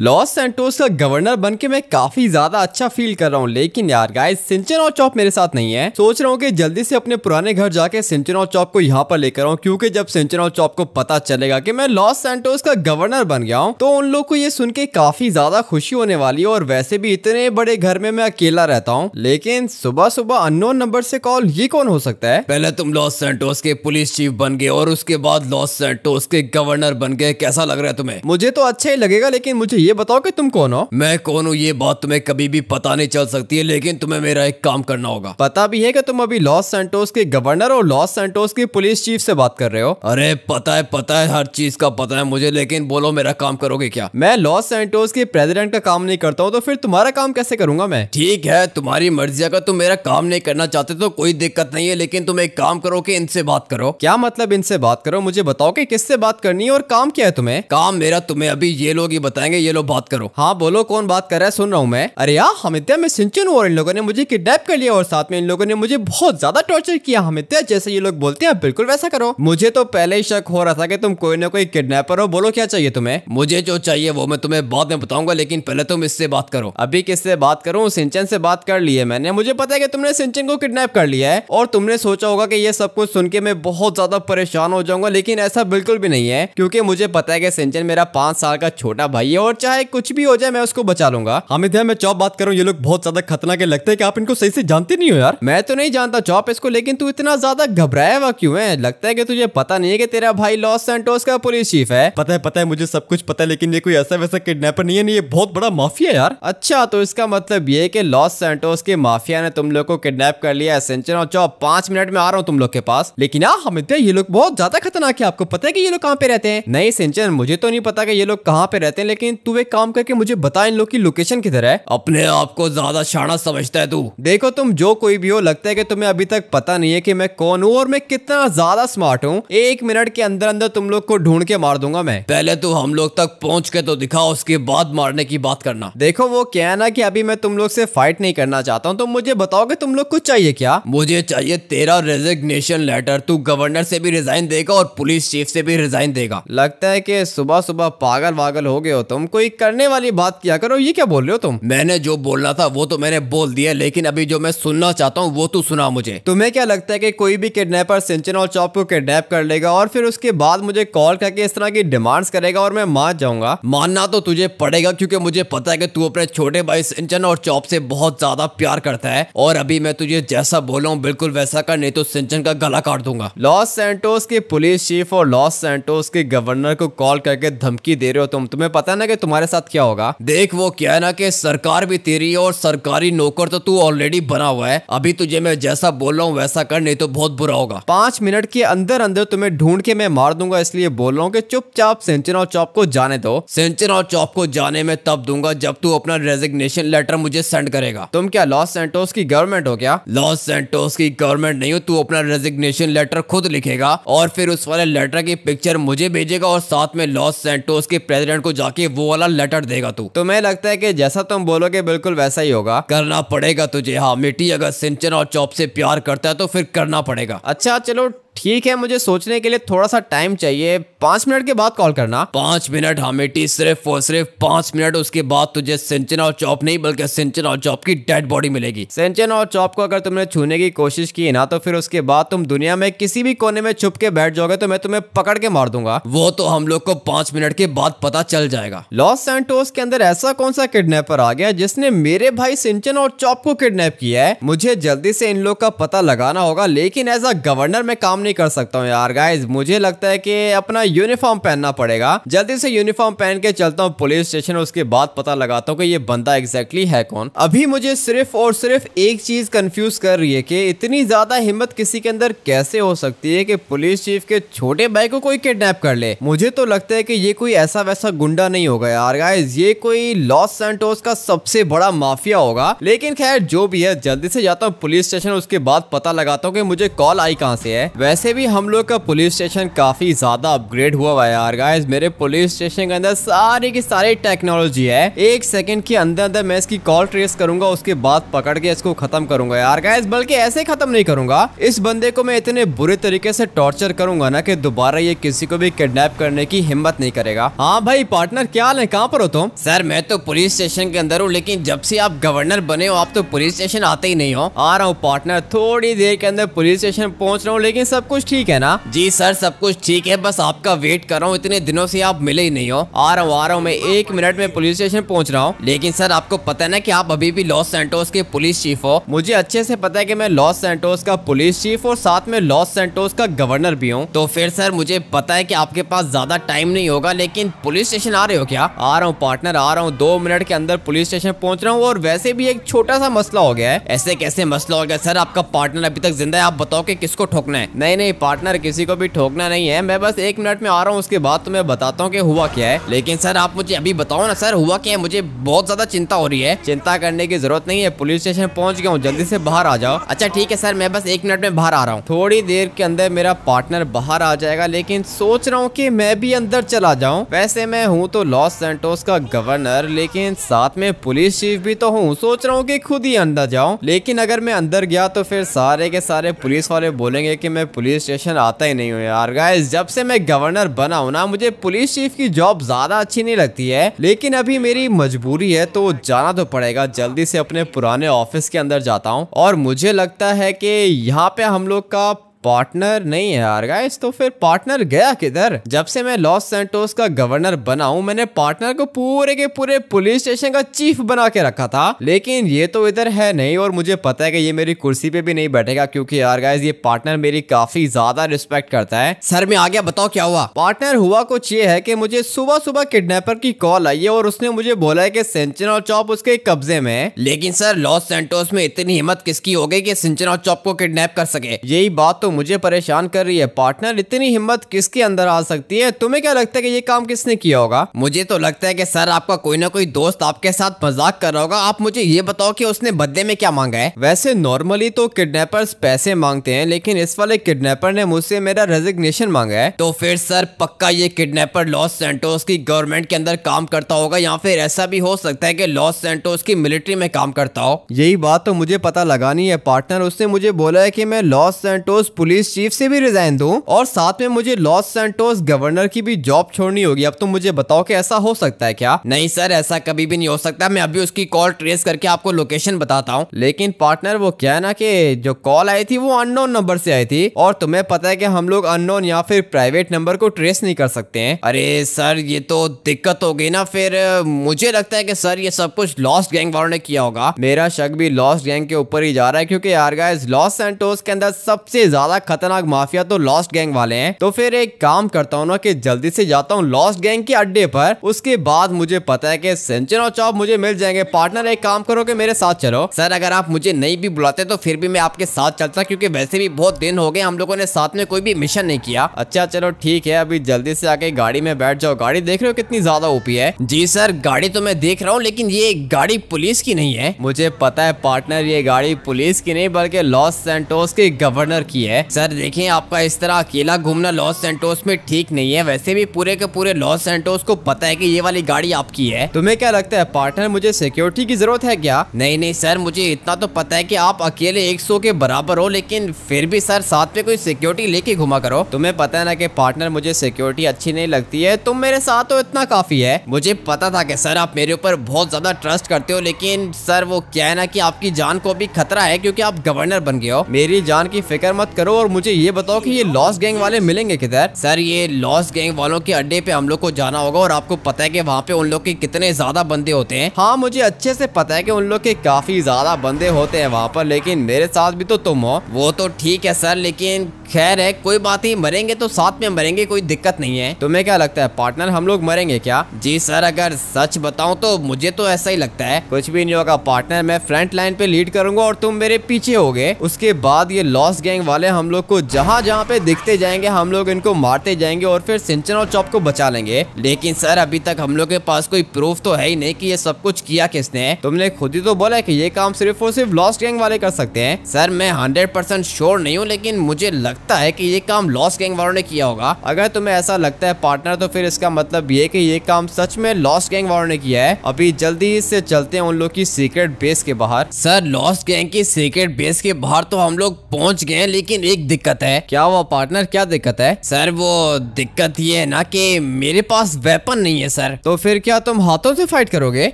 Loss Santos का governor बन के मैं काफी ज्यादा अच्छा फील कर रहा हूँ लेकिन यार गाइस सिंचन और चौप मेरे साथ नहीं है सोच रहा हूँ कि जल्दी से अपने पुराने घर जाके सिंचन और चौप को यहाँ पर लेकर आऊँ क्योंकि जब सिंचन और चौप को पता चलेगा कि मैं लॉस सेंटोस का गवर्नर बन गया हूँ तो उन लोग को ये सुन के काफी ज्यादा खुशी होने वाली है और वैसे भी इतने बड़े घर में मैं अकेला रहता हूँ लेकिन सुबह सुबह अननोन नंबर से कॉल ये कौन हो सकता है पहले तुम लॉस सेंटोस के पुलिस चीफ बन गए और उसके बाद लॉस सेंटोस के गवर्नर बन गए कैसा लग रहा है तुम्हें मुझे तो अच्छा ही लगेगा लेकिन मुझे ये बताओ कि तुम कौन हो मैं कौन हूँ ये बात तुम्हें कभी भी पता नहीं चल सकती है लेकिन तुम्हें मेरा एक काम करना होगा पता भी है कि तुम अभी लॉस सेंटोस के गवर्नर और लॉस सेंटोस के पुलिस चीफ से बात कर रहे हो अरे पता है पता है हर चीज का पता है मुझे लेकिन बोलो मेरा काम करोगे क्या मैं लॉस सेंटोस के प्रेसिडेंट का काम नहीं करता हूँ तो फिर तुम्हारा काम कैसे करूंगा मैं ठीक है तुम्हारी मर्जी अगर तुम मेरा काम नहीं करना चाहते तो कोई दिक्कत नहीं है लेकिन तुम एक काम करो की इनसे बात करो क्या मतलब इनसे बात करो मुझे बताओ की किससे बात करनी है और काम क्या है तुम्हें काम मेरा तुम्हें अभी ये लोग ही बताएंगे ये ये लो बात करो हाँ बोलो कौन बात कर रहा है सुन रहा हूँ मैं अरे यार हमित्या मैं सिंचन हूँ और इन लोगों ने मुझे किडनैप कर लिया और साथ में इन लोगों ने मुझे बहुत ज्यादा टॉर्चर किया हमित्या जैसे ये लोग बोलते हैं बिल्कुल वैसा करो मुझे तो पहले ही शक हो रहा था की तुम कोई ना कोई किडनेपर हो बोलो क्या चाहिए तुम्हें मुझे जो चाहिए वो मैं तुम्हें बाद में बताऊंगा लेकिन पहले तुम इससे बात करो अभी किससे बात करूँ सिंचन से बात कर ली मैंने मुझे पता है कि तुमने सिंचन को किडनेप कर लिया है और तुमने सोचा होगा की ये सब कुछ सुन के मैं बहुत ज्यादा परेशान हो जाऊंगा लेकिन ऐसा बिल्कुल भी नहीं है क्योंकि मुझे पता है कि सिंचन मेरा पांच साल का छोटा भाई है और चाहे कुछ भी हो जाए मैं उसको बचा लूंगा हामिद मैं चौप बात करूँ ये लोग बहुत ज्यादा खतरनाक है लगता है कि आप इनको सही से जानते नहीं हो यार मैं तो नहीं जानता चौप इसको लेकिन तू इतना ज्यादा घबराया हुआ क्यूँ है लगता है की तुझे पता नहीं है की तेरा भाई लॉस सेंटोस का पुलिस चीफ है पता है पता है मुझे सब कुछ पता है लेकिन ये कोई ऐसा वैसा किडनेपर नहीं है ये बहुत बड़ा माफिया यार अच्छा तो इसका मतलब ये कि लॉस सेंटोस के माफिया ने तुम लोग को किडनेप कर लिया है सेंचर और चौप पांच मिनट में आ रहा हूँ तुम लोग के पास लेकिन यार हाँ, हमिद ये लोग बहुत ज्यादा खतरनाक है आपको पता है की ये लोग कहाँ पे रहते हैं नहीं सिंचन मुझे तो नहीं पता कि ये लोग कहाँ पे रहते हैं लेकिन तू तू एक काम करके मुझे बता इन लोग की लोकेशन किधर है अपने आप को ज्यादा शाना समझता है तू देखो तुम जो कोई भी हो लगता है कि तुम्हें अभी तक पता नहीं है कि मैं कौन हूँ और मैं कितना ज्यादा स्मार्ट हूँ एक मिनट के अंदर अंदर तुम लोग को ढूंढ के मार दूंगा मैं पहले तू तो हम लोग तक पहुँच के तो दिखा उसके बाद मारने की बात करना देखो वो क्या है ना की अभी मैं तुम लोग से फाइट नहीं करना चाहता हूँ तो मुझे बताओ कि तुम लोग कुछ चाहिए क्या मुझे चाहिए तेरा रेजिग्नेशन लेटर तू गवर्नर से भी रिजाइन देगा और पुलिस चीफ से भी रिजाइन देगा लगता है की सुबह सुबह पागल वागल हो गए हो तुम कोई कोई करने वाली बात किया करो ये क्या बोल रहे हो तुम मैंने जो बोलना था वो तो मैंने बोल दिया लेकिन अभी जो मैं सुनना चाहता हूँ वो तो सुना मुझे तुम्हें क्या लगता है कि कोई भी किडनेपर सिंचन और चौप को किडनेप कर लेगा और फिर उसके बाद मुझे कॉल करके इस तरह की डिमांड्स करेगा और मैं मान जाऊंगा मानना तो तुझे पड़ेगा क्योंकि मुझे पता है कि तू अपने छोटे भाई सिंचन और चौप से बहुत ज्यादा प्यार करता है और अभी मैं तुझे जैसा बोला हूँ बिल्कुल वैसा कर नहीं तो सिंचन का गला काट दूंगा लॉस सेंटोस के पुलिस चीफ और लॉस सेंटोस के गवर्नर को कॉल करके धमकी दे रहे हो तुम तुम्हें पता है ना कि तुम तुम्हारे साथ क्या होगा देख वो क्या है ना कि सरकार भी तेरी और सरकारी नौकर तो तू ऑलरेडी बना हुआ है अभी तुझे मैं जैसा बोल रहा हूँ वैसा कर नहीं तो बहुत बुरा होगा पांच मिनट के अंदर अंदर तुम्हें ढूंढ के मैं मार दूंगा इसलिए बोल रहा हूँ की चुपचाप सिंचन और चौप को जाने दो सिंचन और चौप को जाने में तब दूंगा जब तू अपना रेजिग्नेशन लेटर मुझे सेंड करेगा तुम क्या लॉस सेंटोस की गवर्नमेंट हो क्या लॉस सेंटोस की गवर्नमेंट नहीं हो तू अपना रेजिग्नेशन लेटर खुद लिखेगा और फिर उस वाले लेटर की पिक्चर मुझे भेजेगा और साथ में लॉस सेंटोस के प्रेसिडेंट को जाके वो वाला वाला लेटर देगा तू तुम्हें तो लगता है कि जैसा तुम बोलोगे बिल्कुल वैसा ही होगा करना पड़ेगा तुझे हाँ मिट्टी अगर सिंचन और चौप से प्यार करता है तो फिर करना पड़ेगा अच्छा चलो ठीक है मुझे सोचने के लिए थोड़ा सा टाइम चाहिए पांच मिनट के बाद कॉल करना पांच मिनट हमेटी सिर्फ और सिर्फ पांच मिनट उसके बाद तुझे सिंचन और चौप नहीं बल्कि सिंचन और चौप की डेड बॉडी मिलेगी सिंचन और चौप को अगर तुमने छूने की कोशिश की ना तो फिर उसके बाद तुम दुनिया में किसी भी कोने में छुप के बैठ जाओगे तो मैं तुम्हें पकड़ के मार दूंगा वो तो हम लोग को पांच मिनट के बाद पता चल जाएगा लॉस सेंटोस के अंदर ऐसा कौन सा किडनेपर आ गया जिसने मेरे भाई सिंचन और चौप को किडनेप किया है मुझे जल्दी से इन लोग का पता लगाना होगा लेकिन एज अ गवर्नर में काम नहीं कर सकता हूँ यार गाइज मुझे लगता है कि अपना यूनिफॉर्म पहनना पड़ेगा जल्दी से यूनिफॉर्म पहन के चलता हूँ पुलिस स्टेशन उसके बाद पता लगाता हूँ कि ये बंदा एग्जैक्टली है कौन अभी मुझे सिर्फ और सिर्फ एक चीज कंफ्यूज कर रही है कि इतनी ज्यादा हिम्मत किसी के अंदर कैसे हो सकती है कि पुलिस चीफ के छोटे भाई को कोई किडनेप कर ले मुझे तो लगता है कि ये कोई ऐसा वैसा गुंडा नहीं होगा यार गाइज ये कोई लॉस सेंटोस का सबसे बड़ा माफिया होगा लेकिन खैर जो भी है जल्दी से जाता हूँ पुलिस स्टेशन उसके बाद पता लगाता हूँ कि मुझे कॉल आई कहाँ से है वैसे वैसे भी हम लोग का पुलिस स्टेशन काफ़ी ज़्यादा अपग्रेड हुआ हुआ है यार गाइस मेरे पुलिस स्टेशन के अंदर सारी की सारी टेक्नोलॉजी है एक सेकंड के अंदर अंदर मैं इसकी कॉल ट्रेस करूंगा उसके बाद पकड़ के इसको खत्म करूंगा यार गाइस बल्कि ऐसे खत्म नहीं करूंगा इस बंदे को मैं इतने बुरे तरीके से टॉर्चर करूंगा ना कि दोबारा ये किसी को भी किडनेप करने की हिम्मत नहीं करेगा हाँ भाई पार्टनर क्या हाल है कहाँ पर हो तुम तो? सर मैं तो पुलिस स्टेशन के अंदर हूँ लेकिन जब से आप गवर्नर बने हो आप तो पुलिस स्टेशन आते ही नहीं हो आ रहा हूँ पार्टनर थोड़ी देर के अंदर पुलिस स्टेशन पहुंच रहा हूँ लेकिन सब सब कुछ ठीक है ना जी सर सब कुछ ठीक है बस आपका वेट कर रहा हूँ इतने दिनों से आप मिले ही नहीं हो आ रहा हूँ आ रहा हूँ मैं एक मिनट में पुलिस स्टेशन पहुँच रहा हूँ लेकिन सर आपको पता है ना कि आप अभी भी लॉस सेंटोस के पुलिस चीफ हो मुझे अच्छे से पता है की मैं लॉस सेंटोस का पुलिस चीफ और साथ में लॉस सेंटोस का गवर्नर भी हूँ तो फिर सर मुझे पता है की आपके पास ज्यादा टाइम नहीं होगा लेकिन पुलिस स्टेशन आ रहे हो क्या आ रहा हूँ पार्टनर आ रहा हूँ दो मिनट के अंदर पुलिस स्टेशन पहुँच रहा हूँ और वैसे भी एक छोटा सा मसला हो गया है ऐसे कैसे मसला हो गया सर आपका पार्टनर अभी तक जिंदा है आप बताओ कि किसको ठोकना है नहीं नहीं नहीं पार्टनर किसी को भी ठोकना नहीं है मैं बस एक मिनट में आ रहा हूँ उसके बाद तुम्हें बताता हूँ कि हुआ क्या है लेकिन सर आप मुझे अभी बताओ ना सर हुआ क्या है मुझे बहुत ज्यादा चिंता हो रही है चिंता करने की जरूरत नहीं है पुलिस स्टेशन पहुँच गया हूँ जल्दी से बाहर आ जाओ अच्छा ठीक है सर मैं बस एक मिनट में बाहर आ रहा हूँ थोड़ी देर के अंदर मेरा पार्टनर बाहर आ जाएगा लेकिन सोच रहा हूँ की मैं भी अंदर चला जाऊँ वैसे मैं हूँ तो लॉस सेंटोस का गवर्नर लेकिन साथ में पुलिस चीफ भी तो हूँ सोच रहा हूँ की खुद ही अंदर जाऊँ लेकिन अगर मैं अंदर गया तो फिर सारे के सारे पुलिस वाले बोलेंगे की मैं पुलिस स्टेशन आता ही नहीं हूँ यार गाइस जब से मैं गवर्नर बना हूँ ना मुझे पुलिस चीफ की जॉब ज्यादा अच्छी नहीं लगती है लेकिन अभी मेरी मजबूरी है तो जाना तो पड़ेगा जल्दी से अपने पुराने ऑफिस के अंदर जाता हूँ और मुझे लगता है की यहाँ पे हम लोग का पार्टनर नहीं है यार गाइस तो फिर पार्टनर गया किधर जब से मैं लॉस सेंटोस का गवर्नर बना हूँ मैंने पार्टनर को पूरे के पूरे पुलिस स्टेशन का चीफ बना के रखा था लेकिन ये तो इधर है नहीं और मुझे पता है कि ये मेरी कुर्सी पे भी नहीं बैठेगा क्योंकि यार गाइस ये पार्टनर मेरी काफी ज्यादा रिस्पेक्ट करता है सर में आ गया बताओ क्या हुआ पार्टनर हुआ कुछ ये है की मुझे सुबह सुबह किडनेपर की कॉल आई है और उसने मुझे बोला है की और चौप उसके कब्जे में लेकिन सर लॉस सेंटोस में इतनी हिम्मत किसकी हो गई की और चौप को किडनेप कर सके यही बात तो मुझे परेशान कर रही है पार्टनर इतनी हिम्मत किसके अंदर आ सकती है तुम्हें क्या लगता है कि ये काम किसने किया होगा मुझे तो लगता है कि सर आपका कोई ना कोई दोस्त आपके साथ मजाक कर रहा होगा आप मुझे ये बताओ कि उसने बदले में क्या मांगा है वैसे नॉर्मली तो किडनैपर्स पैसे मांगते हैं लेकिन इस वाले किडनेपर ने मुझसे मेरा रेजिग्नेशन मांगा है तो फिर सर पक्का ये किडनेपर लॉस सेंटोस की गवर्नमेंट के अंदर काम करता होगा या फिर ऐसा भी हो सकता है कि लॉस सेंटोस की मिलिट्री में काम करता हो यही बात तो मुझे पता लगानी है पार्टनर उसने मुझे बोला है कि मैं लॉस सेंटोस पुलिस चीफ से भी रिजाइन दूं और साथ में मुझे लॉस सेंटोस गवर्नर की भी जॉब छोड़नी होगी अब तुम तो मुझे बताओ कि ऐसा हो सकता है क्या नहीं सर ऐसा कभी भी नहीं हो सकता मैं अभी उसकी कॉल ट्रेस करके आपको लोकेशन बताता हूँ लेकिन पार्टनर वो क्या है ना कि जो कॉल आई थी वो अननोन नंबर से आई थी और तुम्हें पता है कि हम लोग अननोन या फिर प्राइवेट नंबर को ट्रेस नहीं कर सकते हैं अरे सर ये तो दिक्कत हो गई ना फिर मुझे लगता है कि सर ये सब कुछ लॉस गैंग वालों ने किया होगा मेरा शक भी लॉस गैंग के ऊपर ही जा रहा है क्योंकि यार गाइस लॉस सेंटोस के अंदर सबसे ज्यादा ज्यादा खतरनाक माफिया तो लॉस्ट गैंग वाले हैं तो फिर एक काम करता हूँ ना कि जल्दी से जाता हूँ लॉस्ट गैंग के अड्डे पर उसके बाद मुझे पता है कि सेंचर और चौप मुझे मिल जाएंगे पार्टनर एक काम करो कि मेरे साथ चलो सर अगर आप मुझे नहीं भी बुलाते तो फिर भी मैं आपके साथ चलता क्योंकि वैसे भी बहुत दिन हो गए हम लोगों ने साथ में कोई भी मिशन नहीं किया अच्छा चलो ठीक है अभी जल्दी से आके गाड़ी में बैठ जाओ गाड़ी देख रहे हो कितनी ज्यादा ओपी है जी सर गाड़ी तो मैं देख रहा हूँ लेकिन ये गाड़ी पुलिस की नहीं है मुझे पता है पार्टनर ये गाड़ी पुलिस की नहीं बल्कि लॉस सेंटोस के गवर्नर की है सर देखिए आपका इस तरह अकेला घूमना लॉस सेंटोस में ठीक नहीं है वैसे भी पूरे के पूरे लॉस सेंटोस को पता है की ये वाली गाड़ी आपकी है तुम्हें क्या लगता है पार्टनर मुझे सिक्योरिटी की जरूरत है क्या नहीं नहीं सर मुझे इतना तो पता है की आप अकेले एक के बराबर हो लेकिन फिर भी सर साथ में कोई सिक्योरिटी लेके घुमा करो तुम्हें पता है ना की पार्टनर मुझे सिक्योरिटी अच्छी नहीं लगती है तुम मेरे साथ हो इतना काफी है मुझे पता था की सर आप मेरे ऊपर बहुत ज्यादा ट्रस्ट करते हो लेकिन सर वो क्या है ना कि आपकी जान को भी खतरा है क्योंकि आप गवर्नर बन गए हो मेरी जान की फिक्र मत करो करो और मुझे ये बताओ कि ये लॉस गैंग वाले मिलेंगे किधर सर ये लॉस गैंग वालों के अड्डे पे हम लोग को जाना होगा और आपको पता है कि वहाँ पे उन लोग के कितने ज्यादा बंदे होते हैं हाँ मुझे अच्छे से पता है कि उन लोग के काफी ज्यादा बंदे होते हैं वहाँ पर लेकिन मेरे साथ भी तो तुम हो वो तो ठीक है सर लेकिन खैर है कोई बात नहीं मरेंगे तो साथ में मरेंगे कोई दिक्कत नहीं है तुम्हें क्या लगता है पार्टनर हम लोग मरेंगे क्या जी सर अगर सच बताऊं तो मुझे तो ऐसा ही लगता है कुछ भी नहीं होगा पार्टनर मैं फ्रंट लाइन पे लीड करूंगा और तुम मेरे पीछे हो उसके बाद ये लॉस गैंग वाले हम लोग को जहाँ जहाँ पे दिखते जाएंगे हम लोग इनको मारते जाएंगे और फिर सिंचन और चौप को बचा लेंगे लेकिन सर अभी तक हम लोग के पास कोई प्रूफ तो है ही नहीं की ये सब कुछ किया किसने तुमने खुद ही तो बोला की ये काम सिर्फ और सिर्फ लॉस्ट गैंग वाले कर सकते हैं सर मैं हंड्रेड परसेंट श्योर नहीं हूँ लेकिन मुझे लगता है की ये काम लॉस्ट गैंग वालों ने किया होगा अगर तुम्हें ऐसा लगता है पार्टनर तो फिर इसका मतलब ये की ये काम सच में लॉस्ट गैंग वालों ने किया है अभी जल्दी से चलते हैं उन लोग की सीक्रेट बेस के बाहर सर लॉस्ट गैंग की सीक्रेट बेस के बाहर तो हम लोग पहुंच गए लेकिन लेकिन एक दिक्कत है क्या वो पार्टनर क्या दिक्कत है सर वो दिक्कत ये है ना कि मेरे पास वेपन नहीं है सर तो फिर क्या तुम हाथों से फाइट करोगे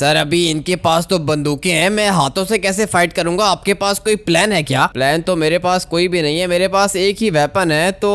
सर अभी इनके पास तो बंदूकें हैं मैं हाथों से कैसे फाइट करूंगा आपके पास कोई प्लान है क्या प्लान तो मेरे पास कोई भी नहीं है मेरे पास एक ही वेपन है तो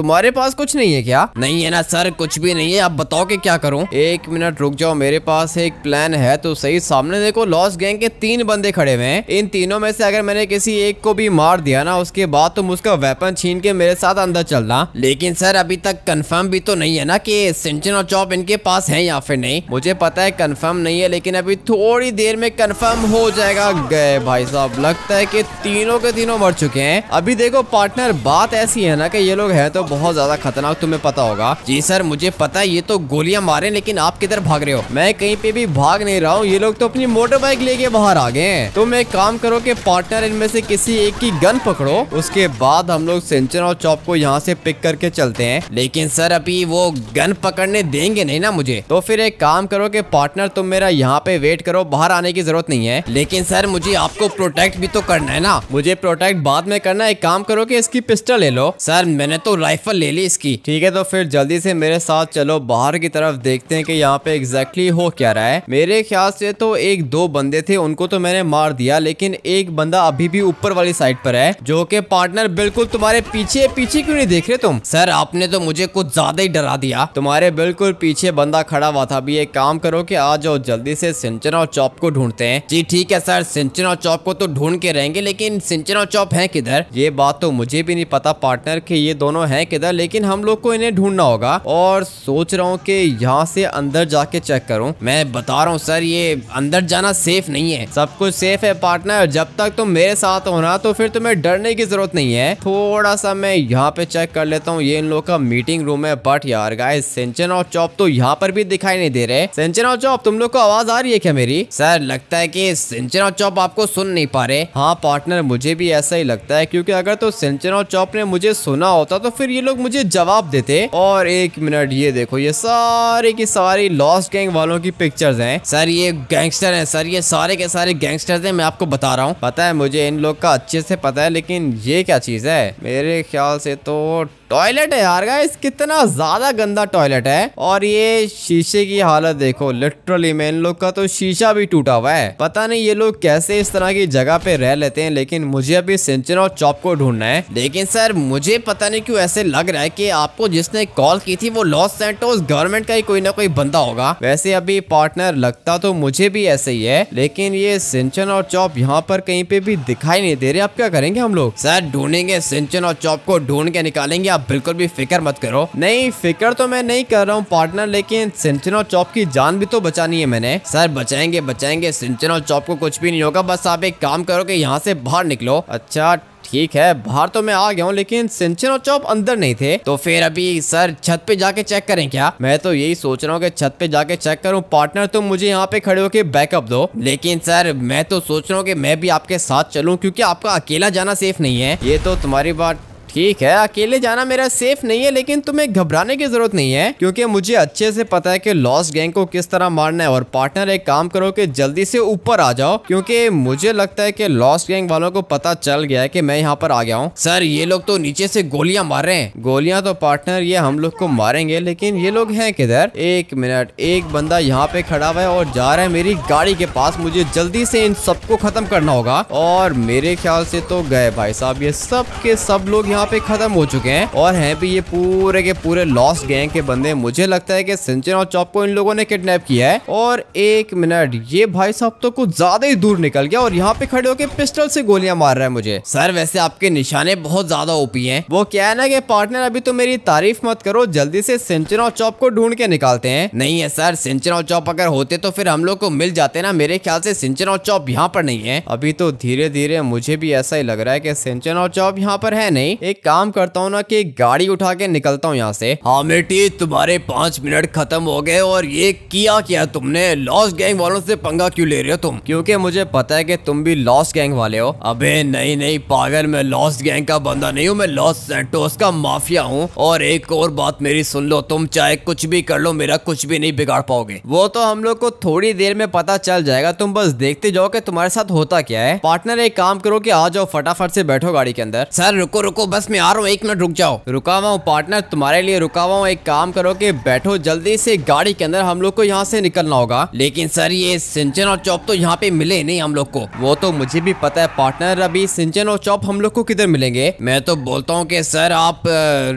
तुम्हारे पास कुछ नहीं है क्या नहीं है ना सर कुछ भी नहीं है आप बताओ कि क्या करूं एक मिनट रुक जाओ मेरे पास एक प्लान है तो सही सामने देखो लॉस गैंग के तीन बंदे खड़े हुए हैं इन तीनों में से अगर मैंने किसी एक को भी मार दिया ना उसके बाद तुम उसका वेपन छीन के मेरे साथ अंदर चलना लेकिन सर अभी तक कन्फर्म भी तो नहीं है ना की सिंचन और चौप इनके पास है या फिर नहीं मुझे पता है कन्फर्म नहीं है लेकिन अभी थोड़ी देर में कन्फर्म हो जाएगा गए भाई साहब लगता है की तीनों के तीनों मर चुके हैं अभी देखो पार्टनर बात ऐसी है ना कि ये लोग है तो बहुत ज्यादा खतरनाक तुम्हें पता होगा जी सर मुझे पता है ये तो गोलियां मारे लेकिन आप किधर भाग रहे हो मैं कहीं पे भी भाग नहीं रहा हूँ ये लोग तो अपनी मोटर बाइक लेके बाहर आ गए तुम तो एक काम करो के पार्टनर इनमें से किसी एक की गन पकड़ो उसके बाद हम लोग सेंचर और चौप को यहाँ से पिक करके चलते हैं लेकिन सर अभी वो गन पकड़ने देंगे नहीं ना मुझे तो फिर एक काम करो की पार्टनर तुम मेरा यहाँ पे वेट करो बाहर आने की जरूरत नहीं है लेकिन सर मुझे आपको प्रोटेक्ट भी तो करना है ना मुझे प्रोटेक्ट बाद में करना एक काम करो की इसकी पिस्टल ले लो सर मैंने तो राइफल राइफल ले ली इसकी ठीक है तो फिर जल्दी से मेरे साथ चलो बाहर की तरफ देखते हैं कि यहाँ पे एग्जैक्टली exactly हो क्या रहा है मेरे ख्याल से तो एक दो बंदे थे उनको तो मैंने मार दिया लेकिन एक बंदा अभी भी ऊपर वाली साइड पर है जो कि पार्टनर बिल्कुल तुम्हारे पीछे पीछे क्यों नहीं देख रहे तुम सर आपने तो मुझे कुछ ज्यादा ही डरा दिया तुम्हारे बिल्कुल पीछे बंदा खड़ा हुआ था अभी एक काम करो की आ जाओ जल्दी से सिंचन और चौप को ढूंढते हैं जी ठीक है सर सिंचन और चौप को तो ढूंढ के रहेंगे लेकिन सिंचन और चौप है किधर ये बात तो मुझे भी नहीं पता पार्टनर के ये दोनों है हैं किधर लेकिन हम लोग को इन्हें ढूंढना होगा और सोच रहा हूँ कि यहाँ से अंदर जाके चेक करूँ मैं बता रहा हूँ सर ये अंदर जाना सेफ नहीं है सब कुछ सेफ है पार्टनर जब तक तुम मेरे साथ हो ना तो फिर तुम्हें डरने की जरूरत नहीं है थोड़ा सा मैं यहाँ पे चेक कर लेता हूँ ये इन लोग का मीटिंग रूम है बट यार गाय सिंचन और चौप तो यहाँ पर भी दिखाई नहीं दे रहे सिंचन और चौप तुम लोग को आवाज आ रही है क्या मेरी सर लगता है की सिंचन और चौप आपको सुन नहीं पा रहे हाँ पार्टनर मुझे भी ऐसा ही लगता है क्योंकि अगर तो सिंचन और चौप ने मुझे सुना होता तो फिर जब ये लोग मुझे जवाब देते और एक मिनट ये देखो ये सारे की सारी लॉस्ट गैंग वालों की पिक्चर्स हैं सर ये गैंगस्टर हैं सर ये सारे के सारे गैंगस्टर्स हैं मैं आपको बता रहा हूँ पता है मुझे इन लोग का अच्छे से पता है लेकिन ये क्या चीज है मेरे ख्याल से तो टॉयलेट है यार गाइस कितना ज्यादा गंदा टॉयलेट है और ये शीशे की हालत देखो लिटरली में इन लोग का तो शीशा भी टूटा हुआ है पता नहीं ये लोग कैसे इस तरह की जगह पे रह लेते हैं लेकिन मुझे अभी सिंचन और चौप को ढूंढना है लेकिन सर मुझे पता नहीं क्यों ऐसे लग रहा है की आपको जिसने कॉल की थी वो लॉस सेंटोस गवर्नमेंट का ही कोई ना कोई बंदा होगा वैसे अभी पार्टनर लगता तो मुझे भी ऐसे ही है लेकिन ये सिंचन और चौप यहाँ पर कहीं पे भी दिखाई नहीं दे रहे आप क्या करेंगे हम लोग सर ढूंढेंगे सिंचन और चौप को ढूंढ के निकालेंगे आप बिल्कुल भी फिक्र मत करो नहीं फिक्र तो मैं नहीं कर रहा हूँ पार्टनर लेकिन सिंचनो चौप की जान भी तो बचानी है मैंने सर बचाएंगे बचाएंगे सिंचनो चौप को कुछ भी नहीं होगा बस आप एक काम करो कि यहाँ से बाहर निकलो अच्छा ठीक है बाहर तो मैं आ गया हूँ लेकिन सिंचनो चौप अंदर नहीं थे तो फिर अभी सर छत पे जाके चेक करें क्या मैं तो यही सोच रहा हूँ कि छत पे जाके चेक करूँ पार्टनर तुम तो मुझे यहाँ पे खड़े होके बैकअप दो लेकिन सर मैं तो सोच रहा हूँ कि मैं भी आपके साथ चलूँ क्योंकि आपका अकेला जाना सेफ नहीं है ये तो तुम्हारी बात ठीक है अकेले जाना मेरा सेफ नहीं है लेकिन तुम्हें घबराने की जरूरत नहीं है क्योंकि मुझे अच्छे से पता है कि लॉस्ट गैंग को किस तरह मारना है और पार्टनर एक काम करो कि जल्दी से ऊपर आ जाओ क्योंकि मुझे लगता है कि लॉस्ट गैंग वालों को पता चल गया है कि मैं यहाँ पर आ गया हूँ सर ये लोग तो नीचे से गोलियां मार रहे हैं गोलियां तो पार्टनर ये हम लोग को मारेंगे लेकिन ये लोग है किधर एक मिनट एक बंदा यहाँ पे खड़ा हुआ है और जा रहा है मेरी गाड़ी के पास मुझे जल्दी से इन सबको खत्म करना होगा और मेरे ख्याल से तो गए भाई साहब ये सब के सब लोग यहाँ यहाँ पे खत्म हो चुके हैं और हैं भी ये पूरे के पूरे लॉस्ट गैंग के बंदे मुझे लगता है कि सिंचन और चॉप को इन लोगों ने किडनैप किया है और एक मिनट ये भाई साहब तो कुछ ज्यादा ही दूर निकल गया और यहाँ पे खड़े होकर पिस्टल से गोलियां मार रहा है मुझे सर वैसे आपके निशाने बहुत ज्यादा ओपी है वो क्या है ना कि पार्टनर अभी तो मेरी तारीफ मत करो जल्दी से सिंचन और चॉप को ढूंढ के निकालते हैं नहीं है सर सिंचन और चॉप अगर होते तो फिर हम लोग को मिल जाते ना मेरे ख्याल से सिंचन और चॉप यहाँ पर नहीं है अभी तो धीरे धीरे मुझे भी ऐसा ही लग रहा है कि सिंचन और चॉप यहाँ पर है नहीं एक काम करता हूँ ना कि गाड़ी उठा के निकलता हूँ यहाँ से हाँ बेटी तुम्हारे पांच मिनट खत्म हो गए और ये किया क्या तुमने लॉस गैंग वालों से पंगा क्यों ले रहे हो तुम क्योंकि मुझे पता है कि तुम भी लॉस गैंग वाले हो अबे नहीं नहीं पागल मैं लॉस गैंग का बंदा नहीं हूँ मैं लॉस सेंटोस का माफिया हूँ और एक और बात मेरी सुन लो तुम चाहे कुछ भी कर लो मेरा कुछ भी नहीं बिगाड़ पाओगे वो तो हम लोग को थोड़ी देर में पता चल जाएगा तुम बस देखते जाओ कि तुम्हारे साथ होता क्या है पार्टनर एक काम करो कि आ जाओ फटाफट से बैठो गाड़ी के अंदर सर रुको रुको बस बस मैं आ रहा हूँ एक मिनट रुक जाओ रुका हुआ हूँ पार्टनर तुम्हारे लिए रुका हुआ हूँ एक काम करो कि बैठो जल्दी से गाड़ी के अंदर हम लोग को यहाँ से निकलना होगा लेकिन सर ये सिंचन और चौप तो यहाँ पे मिले नहीं हम लोग को वो तो मुझे भी पता है पार्टनर अभी सिंचन और चौप हम लोग को किधर मिलेंगे मैं तो बोलता हूँ की सर आप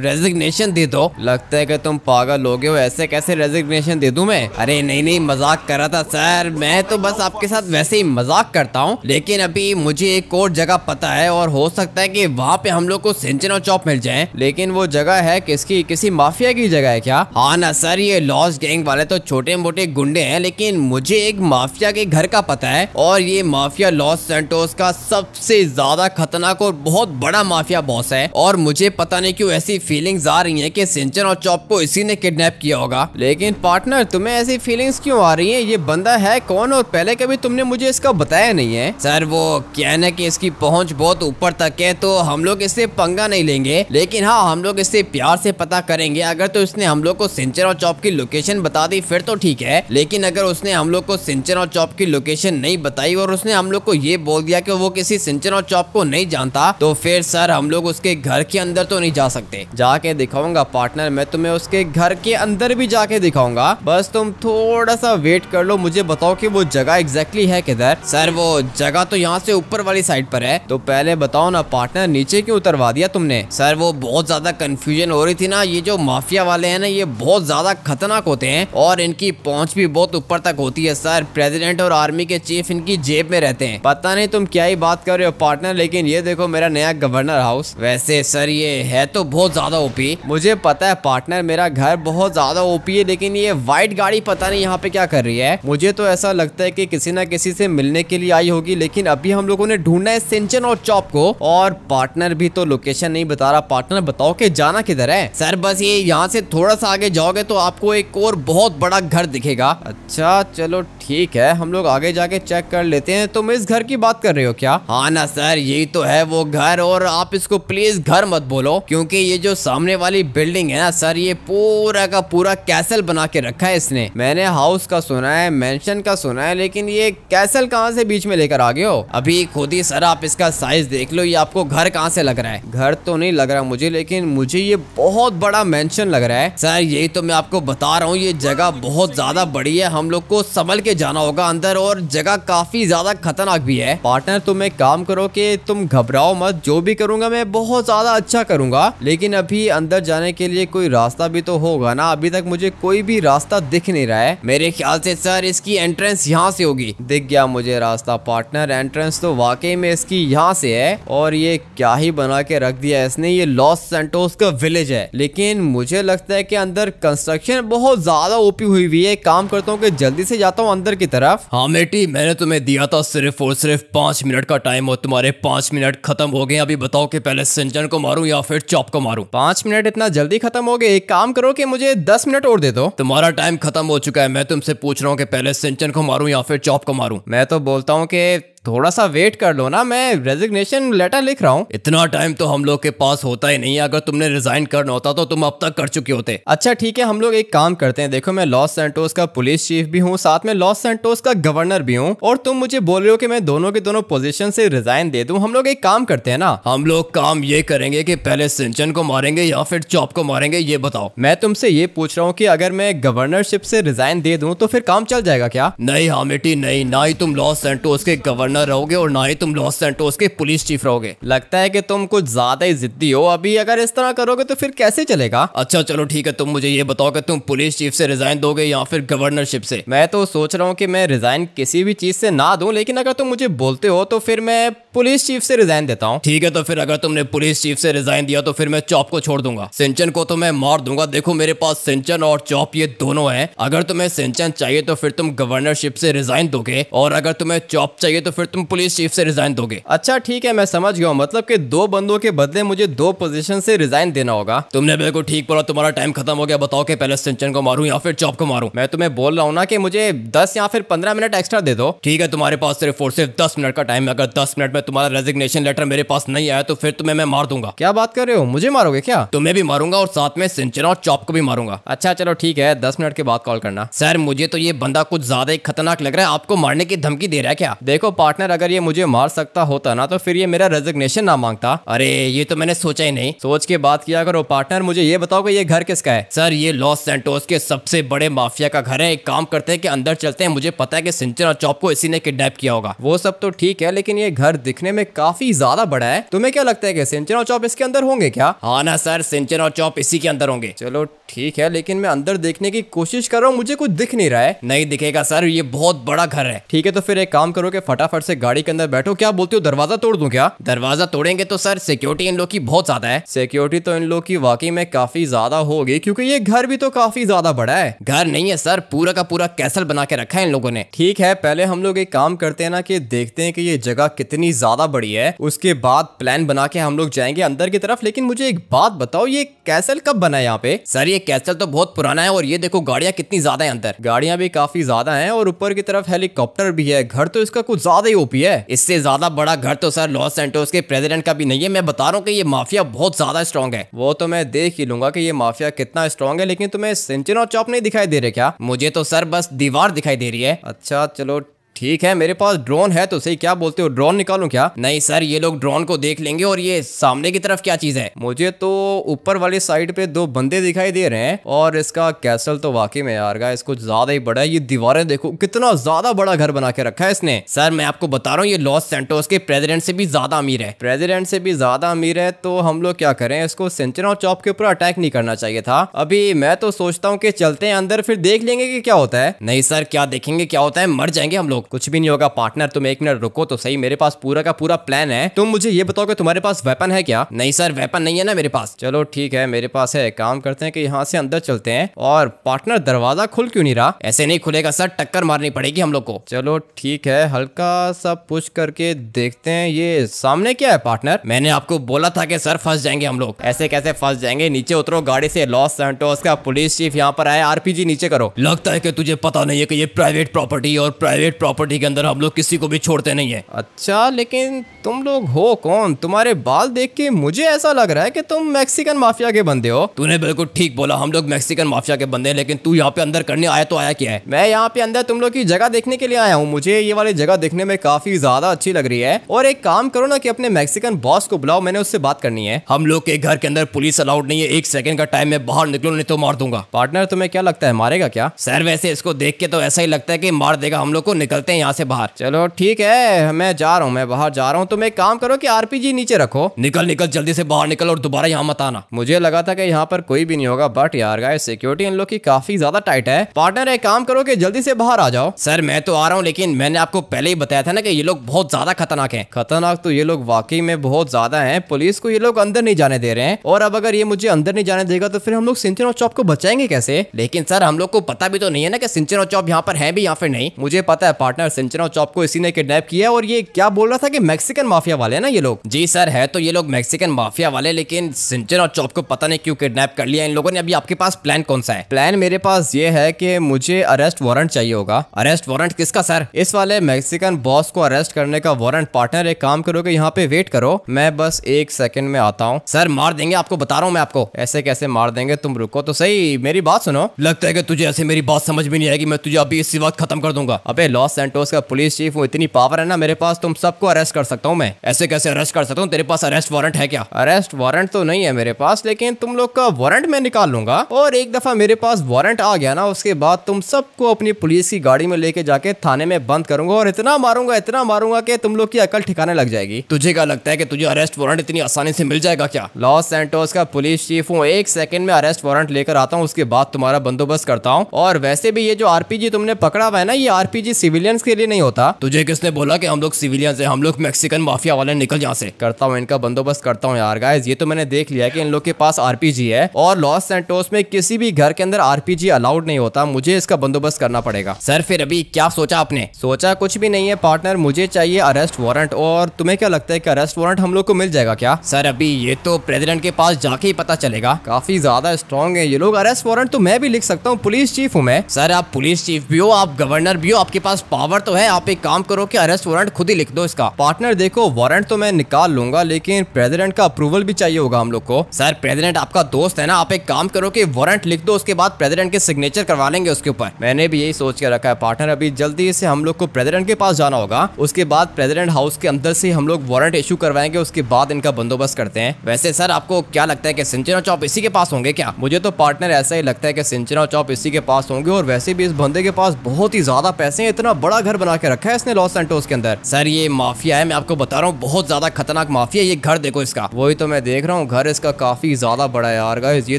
रेजिग्नेशन दे दो लगता है की तुम पागल लोगे हो ऐसे कैसे रेजिग्नेशन दे दू मैं अरे नहीं नहीं मजाक कर रहा था सर मैं तो बस आपके साथ वैसे ही मजाक करता हूँ लेकिन अभी मुझे एक और जगह पता है और हो सकता है की वहाँ पे हम लोग को इंजन और चौप मिल जाए लेकिन वो जगह है किसकी किसी माफिया की जगह है क्या हाँ ना सर ये लॉस गैंग वाले तो छोटे मोटे गुंडे हैं लेकिन मुझे एक माफिया के घर का पता है और ये माफिया लॉस सेंटोस का सबसे ज्यादा खतरनाक और बहुत बड़ा माफिया बॉस है और मुझे पता नहीं क्यों ऐसी फीलिंग्स आ रही है कि सिंचन और चौप को इसी ने किडनैप किया होगा लेकिन पार्टनर तुम्हें ऐसी फीलिंग्स क्यों आ रही है ये बंदा है कौन और पहले कभी तुमने मुझे इसका बताया नहीं है सर वो कहना की इसकी पहुँच बहुत ऊपर तक है तो हम लोग इसे पंगा पंगा नहीं लेंगे लेकिन हाँ हम लोग इससे प्यार से पता करेंगे अगर तो इसने हम लोग को सिंचर और चौप की लोकेशन बता दी फिर तो ठीक है लेकिन अगर उसने हम लोग को सिंचर और चौप की लोकेशन नहीं बताई और उसने हम लोग को ये बोल दिया कि वो किसी सिंचर और चौप को नहीं जानता तो फिर सर हम लोग उसके घर के अंदर तो नहीं जा सकते जाके दिखाऊंगा पार्टनर मैं तुम्हें उसके घर के अंदर भी जाके दिखाऊंगा बस तुम थोड़ा सा वेट कर लो मुझे बताओ की वो जगह एग्जैक्टली है किधर सर वो जगह तो यहाँ से ऊपर वाली साइड पर है तो पहले बताओ ना पार्टनर नीचे क्यों उतरवा दिया तुमने सर वो बहुत ज्यादा कंफ्यूजन हो रही थी ना ये जो माफिया वाले हैं ना ये बहुत ज्यादा खतरनाक होते हैं और इनकी पहुंच भी बहुत ऊपर तक होती है सर प्रेसिडेंट और आर्मी के चीफ इनकी जेब में रहते हैं पता नहीं तुम क्या ही बात कर रहे हो पार्टनर लेकिन ये देखो मेरा नया गवर्नर हाउस वैसे सर ये है तो बहुत ज्यादा ओपी मुझे पता है पार्टनर मेरा घर बहुत ज्यादा ओपी है लेकिन ये व्हाइट गाड़ी पता नहीं यहाँ पे क्या कर रही है मुझे तो ऐसा लगता है की किसी न किसी से मिलने के लिए आई होगी लेकिन अभी हम लोगों ने ढूंढना है सिंचन और चौप को और पार्टनर भी तो लोकेशन लोकेशन नहीं बता रहा पार्टनर बताओ कि जाना किधर है सर बस ये यहाँ से थोड़ा सा आगे जाओगे तो आपको एक और बहुत बड़ा घर दिखेगा अच्छा चलो ठीक है हम लोग आगे जाके चेक कर लेते हैं तुम इस घर की बात कर रहे हो क्या हाँ ना सर यही तो है वो घर और आप इसको प्लीज घर मत बोलो क्योंकि ये जो सामने वाली बिल्डिंग है ना सर ये पूरा का पूरा कैसल बना के रखा है इसने मैंने हाउस का सुना है मैंशन का सुना है लेकिन ये कैसल कहाँ से बीच में लेकर आ गये हो अभी खुद ही सर आप इसका साइज देख लो ये आपको घर कहाँ से लग रहा है घर तो नहीं लग रहा मुझे लेकिन मुझे ये बहुत बड़ा मैंशन लग रहा है सर यही तो मैं आपको बता रहा हूँ ये जगह बहुत ज्यादा बड़ी है हम लोग को संभल के होके जाना होगा अंदर और जगह काफी ज्यादा खतरनाक भी है पार्टनर तुम एक काम करो कि तुम घबराओ मत जो भी करूंगा मैं बहुत ज्यादा अच्छा करूंगा लेकिन अभी अंदर जाने के लिए कोई रास्ता भी तो होगा ना अभी तक मुझे कोई भी रास्ता दिख नहीं रहा है मेरे ख्याल से सर इसकी एंट्रेंस यहाँ से होगी दिख गया मुझे रास्ता पार्टनर एंट्रेंस तो वाकई में इसकी यहाँ से है और ये क्या ही बना के रख दिया इसने ये लॉस सेंटोस का विलेज है लेकिन मुझे लगता है की अंदर कंस्ट्रक्शन बहुत ज्यादा ओपी हुई हुई है काम करता हूँ की जल्दी से जाता हूँ अंदर की तरफ हाँ बेटी मैंने तुम्हें दिया था सिर्फ और सिर्फ पांच मिनट का टाइम और तुम्हारे पांच मिनट खत्म हो गए अभी बताओ कि पहले सिंचन को मारूं या फिर चॉप को मारूं पांच मिनट इतना जल्दी खत्म हो गए एक काम करो कि मुझे दस मिनट और दे दो तुम्हारा टाइम खत्म हो चुका है मैं तुमसे पूछ रहा हूँ कि पहले सिंचन को मारू या फिर चॉप को मारू मैं तो बोलता हूँ कि थोड़ा सा वेट कर लो ना मैं रेजिग्नेशन लेटर लिख रहा हूँ इतना टाइम तो हम लोग के पास होता ही नहीं है अगर तुमने रिजाइन करना होता तो तुम अब तक कर चुके होते अच्छा ठीक है हम लोग एक काम करते हैं देखो मैं लॉस सेंटोस का पुलिस चीफ भी हूँ साथ में लॉस सेंटोस का गवर्नर भी हूँ और तुम मुझे बोल रहे हो कि मैं दोनों के दोनों पोजिशन से रिजाइन दे दू हम लोग एक काम करते हैं ना हम लोग काम ये करेंगे की पहले सिंचन को मारेंगे या फिर चौप को मारेंगे ये बताओ मैं तुमसे ये पूछ रहा हूँ की अगर मैं गवर्नरशिप से रिजाइन दे दूँ तो फिर काम चल जाएगा क्या नहीं हामिटी नहीं ना ही तुम लॉस सेंटोस के गवर्नर गवर्नर रहोगे और ना ही तुम लॉस सेंटोस के पुलिस चीफ रहोगे लगता है कि तुम कुछ ज्यादा ही जिद्दी हो अभी अगर इस तरह करोगे तो फिर कैसे चलेगा अच्छा चलो ठीक है तुम मुझे ये बताओ कि तुम पुलिस चीफ से रिजाइन दोगे या फिर गवर्नरशिप से मैं तो सोच रहा हूँ कि मैं रिजाइन किसी भी चीज से ना दू लेकिन अगर तुम मुझे बोलते हो तो फिर मैं पुलिस चीफ से रिजाइन देता हूँ ठीक है तो फिर अगर तुमने पुलिस चीफ से रिजाइन दिया तो फिर मैं चौप को छोड़ दूंगा सिंचन को तो मैं मार दूंगा देखो मेरे पास सिंचन और चौप ये दोनों हैं अगर तुम्हें सिंचन चाहिए तो फिर तुम गवर्नरशिप से रिजाइन दोगे और अगर तुम्हें चौप चाहिए तो फिर फिर तुम पुलिस चीफ से रिजाइन दोगे अच्छा ठीक है मैं समझ गया मतलब कि दो बंदों के बदले मुझे दो पोजीशन से रिजाइन देना होगा तुमने बिल्कुल ठीक बोला तुम्हारा टाइम खत्म हो गया बताओ कि पहले सिंचन को मारू या फिर चौप को मारू मैं तुम्हें बोल रहा हूँ ना कि मुझे दस या फिर पंद्रह मिनट एक्स्ट्रा दे दो ठीक है तुम्हारे पास सिर्फ और सिर्फ दस मिनट का टाइम है अगर दस मिनट में तुम्हारा रेजिग्नेशन लेटर मेरे पास नहीं आया तो फिर तुम्हें मैं मार दूंगा क्या बात कर रहे हो मुझे मारोगे क्या तुम्हें भी मारूंगा और साथ में सिंचन और चौप को भी मारूंगा अच्छा चलो ठीक है दस मिनट के बाद कॉल करना सर मुझे तो ये बंदा कुछ ज्यादा ही खतरनाक लग रहा है आपको मारने की धमकी दे रहा है क्या देखो पार्ट पार्टनर अगर ये मुझे मार सकता होता ना तो फिर ये मेरा रेजिग्नेशन ना मांगता अरे ये तो मैंने सोचा ही नहीं सोच के बात किया करो पार्टनर मुझे ये बताओ ये घर किसका है सर ये लॉस सेंटोस के सबसे बड़े माफिया का घर है एक काम करते हैं कि अंदर चलते हैं मुझे पता है कि सिंचन और चौप को इसी ने किडनेप किया होगा वो सब तो ठीक है लेकिन ये घर दिखने में काफी ज्यादा बड़ा है तुम्हें क्या लगता है कि सिंचन और चौप इसके अंदर होंगे क्या हाँ ना सर सिंचन और चौप इसी के अंदर होंगे चलो ठीक है लेकिन मैं अंदर देखने की कोशिश कर रहा हूँ मुझे कुछ दिख नहीं रहा है नहीं दिखेगा सर ये बहुत बड़ा घर है ठीक है तो फिर एक काम करो कि फटाफट फटाफट से गाड़ी के अंदर बैठो क्या बोलते हो दरवाजा तोड़ दू क्या दरवाजा तोड़ेंगे तो सर सिक्योरिटी इन लोग की बहुत ज्यादा है सिक्योरिटी तो इन लोग की वाकई में काफी ज्यादा होगी क्यूँकी ये घर भी तो काफी ज्यादा बड़ा है घर नहीं है सर पूरा का पूरा कैसल बना के रखा है इन लोगों ने ठीक है पहले हम लोग एक काम करते हैं ना कि देखते हैं कि ये जगह कितनी ज्यादा बड़ी है उसके बाद प्लान बना के हम लोग जाएंगे अंदर की तरफ लेकिन मुझे एक बात बताओ ये कैसल कब बना है यहाँ पे सर ये कैसल तो बहुत पुराना है और ये देखो गाड़ियाँ कितनी ज्यादा है अंदर गाड़ियाँ भी काफी ज्यादा है और ऊपर की तरफ हेलीकॉप्टर भी है घर तो इसका कुछ ज्यादा ज्यादा ही ओपी है इससे ज्यादा बड़ा घर तो सर लॉस सेंटोस के प्रेसिडेंट का भी नहीं है मैं बता रहा हूँ की ये माफिया बहुत ज्यादा स्ट्रॉन्ग है वो तो मैं देख ही लूंगा की ये माफिया कितना स्ट्रॉन्ग है लेकिन तुम्हें सिंचन और चौप नहीं दिखाई दे रहे क्या मुझे तो सर बस दीवार दिखाई दे रही है अच्छा चलो ठीक है मेरे पास ड्रोन है तो सही क्या बोलते हो ड्रोन निकालू क्या नहीं सर ये लोग ड्रोन को देख लेंगे और ये सामने की तरफ क्या चीज है मुझे तो ऊपर वाली साइड पे दो बंदे दिखाई दे रहे हैं और इसका कैसल तो वाकई में यार गाइस कुछ ज्यादा ही बड़ा है ये दीवारें देखो कितना ज्यादा बड़ा घर बना के रखा है इसने सर मैं आपको बता रहा हूँ ये लॉस सेंटोस के प्रेजिडेंट से भी ज्यादा अमीर है प्रेजिडेंट से भी ज्यादा अमीर है तो हम लोग क्या करें इसको और चौप के ऊपर अटैक नहीं करना चाहिए था अभी मैं तो सोचता हूँ की चलते हैं अंदर फिर देख लेंगे की क्या होता है नहीं सर क्या देखेंगे क्या होता है मर जाएंगे हम लोग कुछ भी नहीं होगा पार्टनर तुम एक मिनट रुको तो सही मेरे पास पूरा का पूरा प्लान है तुम मुझे ये बताओ कि तुम्हारे पास वेपन है क्या नहीं सर वेपन नहीं है ना मेरे पास चलो ठीक है मेरे पास है काम करते हैं कि यहाँ से अंदर चलते हैं और पार्टनर दरवाजा खुल क्यों नहीं रहा ऐसे नहीं खुलेगा सर टक्कर मारनी पड़ेगी हम लोग को चलो ठीक है हल्का सा पुश करके देखते हैं ये सामने क्या है पार्टनर मैंने आपको बोला था कि सर फंस जाएंगे हम लोग ऐसे कैसे फंस जाएंगे नीचे उतरो गाड़ी से लॉस सेंटोस का पुलिस चीफ यहाँ पर आया आरपीजी नीचे करो लगता है कि तुझे पता नहीं है कि ये प्राइवेट प्रॉपर्टी और प्राइवेट प्रॉपर्टी प्रॉपर्टी के अंदर हम लोग किसी को भी छोड़ते नहीं है अच्छा लेकिन तुम लोग हो कौन तुम्हारे बाल देख के मुझे ऐसा लग रहा है कि तुम मैक्सिकन माफिया के बंदे हो तूने बिल्कुल ठीक बोला हम लोग मैक्सिकन माफिया के बंदे हैं लेकिन तू यहाँ पे अंदर करने आया तो आया क्या है मैं यहाँ पे अंदर तुम लोग की जगह देखने के लिए आया हूँ मुझे ये वाली जगह देखने में काफी ज्यादा अच्छी लग रही है और एक काम करो ना की अपने मैक्सिकन बॉस को बुलाओ मैंने उससे बात करनी है हम लोग के घर के अंदर पुलिस अलाउड नहीं है एक सेकंड का टाइम में बाहर निकलो नहीं तो मार दूंगा पार्टनर तुम्हें क्या लगता है मारेगा क्या सर वैसे इसको देख के तो ऐसा ही लगता है की मार देगा हम लोग को निकल चलते हैं यहाँ से बाहर चलो ठीक है मैं जा रहा हूँ मैं बाहर जा रहा हूँ तुम एक काम करो कि आरपीजी नीचे रखो निकल निकल जल्दी से बाहर निकल और दोबारा यहाँ मत आना मुझे लगा था कि यहाँ पर कोई भी नहीं होगा बट यार गाय सिक्योरिटी इन लोग की काफी ज्यादा टाइट है पार्टनर एक काम करो की जल्दी से बाहर आ जाओ सर मैं तो आ रहा हूँ लेकिन मैंने आपको पहले ही बताया था ना कि ये लोग बहुत ज्यादा खतरनाक है खतरनाक तो ये लोग वाकई में बहुत ज्यादा है पुलिस को ये लोग अंदर नहीं जाने दे रहे हैं और अब अगर ये मुझे अंदर नहीं जाने देगा तो फिर हम लोग और चौप को बचाएंगे कैसे लेकिन सर हम लोग को पता भी तो नहीं है ना कि और चौप यहाँ पर है भी या फिर नहीं मुझे पता है पार्टनर सिंचना चौप को इसी ने किडनैप किया और ये क्या बोल रहा था कि मैक्सिकन माफिया वाले ना ये लोग जी सर है तो ये लोग मैक्सिकन माफिया वाले लेकिन सिंचना चौप को पता नहीं क्यों किडनैप कर लिया इन लोगों ने अभी आपके पास प्लान कौन सा है प्लान मेरे पास ये है कि मुझे अरेस्ट वारंट चाहिए होगा अरेस्ट वारंट किसका सर इस वाले मैक्सिकन बॉस को अरेस्ट करने का वारंट पार्टनर एक काम करोगे यहाँ पे वेट करो मैं बस एक सेकंड में आता हूँ सर मार देंगे आपको बता रहा हूँ मैं आपको ऐसे कैसे मार देंगे तुम रुको तो सही मेरी बात सुनो लगता है कि तुझे ऐसे मेरी बात समझ में नहीं आएगी मैं तुझे अभी इसी वक्त खत्म कर दूंगा अबे लॉस सेंटोस का पुलिस चीफ हूँ इतनी पावर है ना मेरे पास तुम सबको अरेस्ट कर सकता हूँ मैं ऐसे कैसे अरेस्ट कर सकता हूँ तेरे पास अरेस्ट वारंट है क्या अरेस्ट वारंट तो नहीं है मेरे पास लेकिन तुम लोग का वारंट मैं निकाल लूंगा और एक दफा मेरे पास वारंट आ गया ना उसके बाद तुम सबको अपनी पुलिस की गाड़ी में लेके जाके थाने में बंद करूंगा और इतना मारूंगा इतना मारूंगा की तुम लोग की अकल ठिकाने लग जाएगी तुझे क्या लगता है की तुझे अरेस्ट वारंट इतनी आसानी से मिल जाएगा क्या लॉस सेंटोस का पुलिस चीफ हूँ एक सेकंड में अरेस्ट वारंट लेकर आता हूँ उसके बाद तुम्हारा बंदोबस्त करता हूँ और वैसे भी ये जो आरपीजी तुमने पकड़ा हुआ है ना ये आरपीजी सिविलियन सिविलियंस के लिए नहीं होता तुझे किसने बोला कि हम लोग सिविलियंस हैं हम लोग मेक्सिकन माफिया वाले निकल यहाँ से करता हूँ इनका बंदोबस्त करता हूँ यार गाइज ये तो मैंने देख लिया कि इन लोग के पास आरपीजी है और लॉस सेंटोस में किसी भी घर के अंदर आरपीजी अलाउड नहीं होता मुझे इसका बंदोबस्त करना पड़ेगा सर फिर अभी क्या सोचा आपने सोचा कुछ भी नहीं है पार्टनर मुझे चाहिए अरेस्ट वारंट और तुम्हें क्या लगता है कि अरेस्ट वारंट हम लोग को मिल जाएगा क्या सर अभी ये तो प्रेसिडेंट के पास जाके ही पता चलेगा काफी ज्यादा स्ट्रॉन्ग है ये लोग अरेस्ट वारंट तो मैं भी लिख सकता हूँ पुलिस चीफ हूँ मैं सर आप पुलिस चीफ भी हो आप गवर्नर भी हो आपके पास पावर तो है आप एक काम करो कि अरेस्ट वारंट खुद ही लिख दो इसका पार्टनर देखो वारंट तो मैं निकाल लूंगा लेकिन प्रेसिडेंट का अप्रूवल भी चाहिए होगा हम लोग को सर प्रेसिडेंट आपका दोस्त है ना आप एक काम करो कि वारंट लिख दो उसके बाद प्रेसिडेंट के सिग्नेचर करवा लेंगे उसके ऊपर मैंने भी यही सोच के रखा है पार्टनर अभी जल्दी से हम लोग को प्रेसिडेंट के पास जाना होगा उसके बाद प्रेसिडेंट हाउस के अंदर से हम लोग वारंट इशू करवाएंगे उसके बाद इनका बंदोबस्त करते हैं वैसे सर आपको क्या लगता है की सिंचना चौप इसी के पास होंगे क्या मुझे तो पार्टनर ऐसा ही लगता है की सिंचना चौप इसी के पास होंगे और वैसे भी इस बंदे के पास बहुत ही ज्यादा पैसे इतना बड़ा घर बना के रखा है इसने लॉस एंटोस के अंदर सर ये माफिया है मैं आपको बता रहा हूँ बहुत ज्यादा खतरनाक माफिया ये घर देखो इसका वही तो मैं देख रहा हूँ घर इसका काफी ज्यादा बड़ा है यार गाइस ये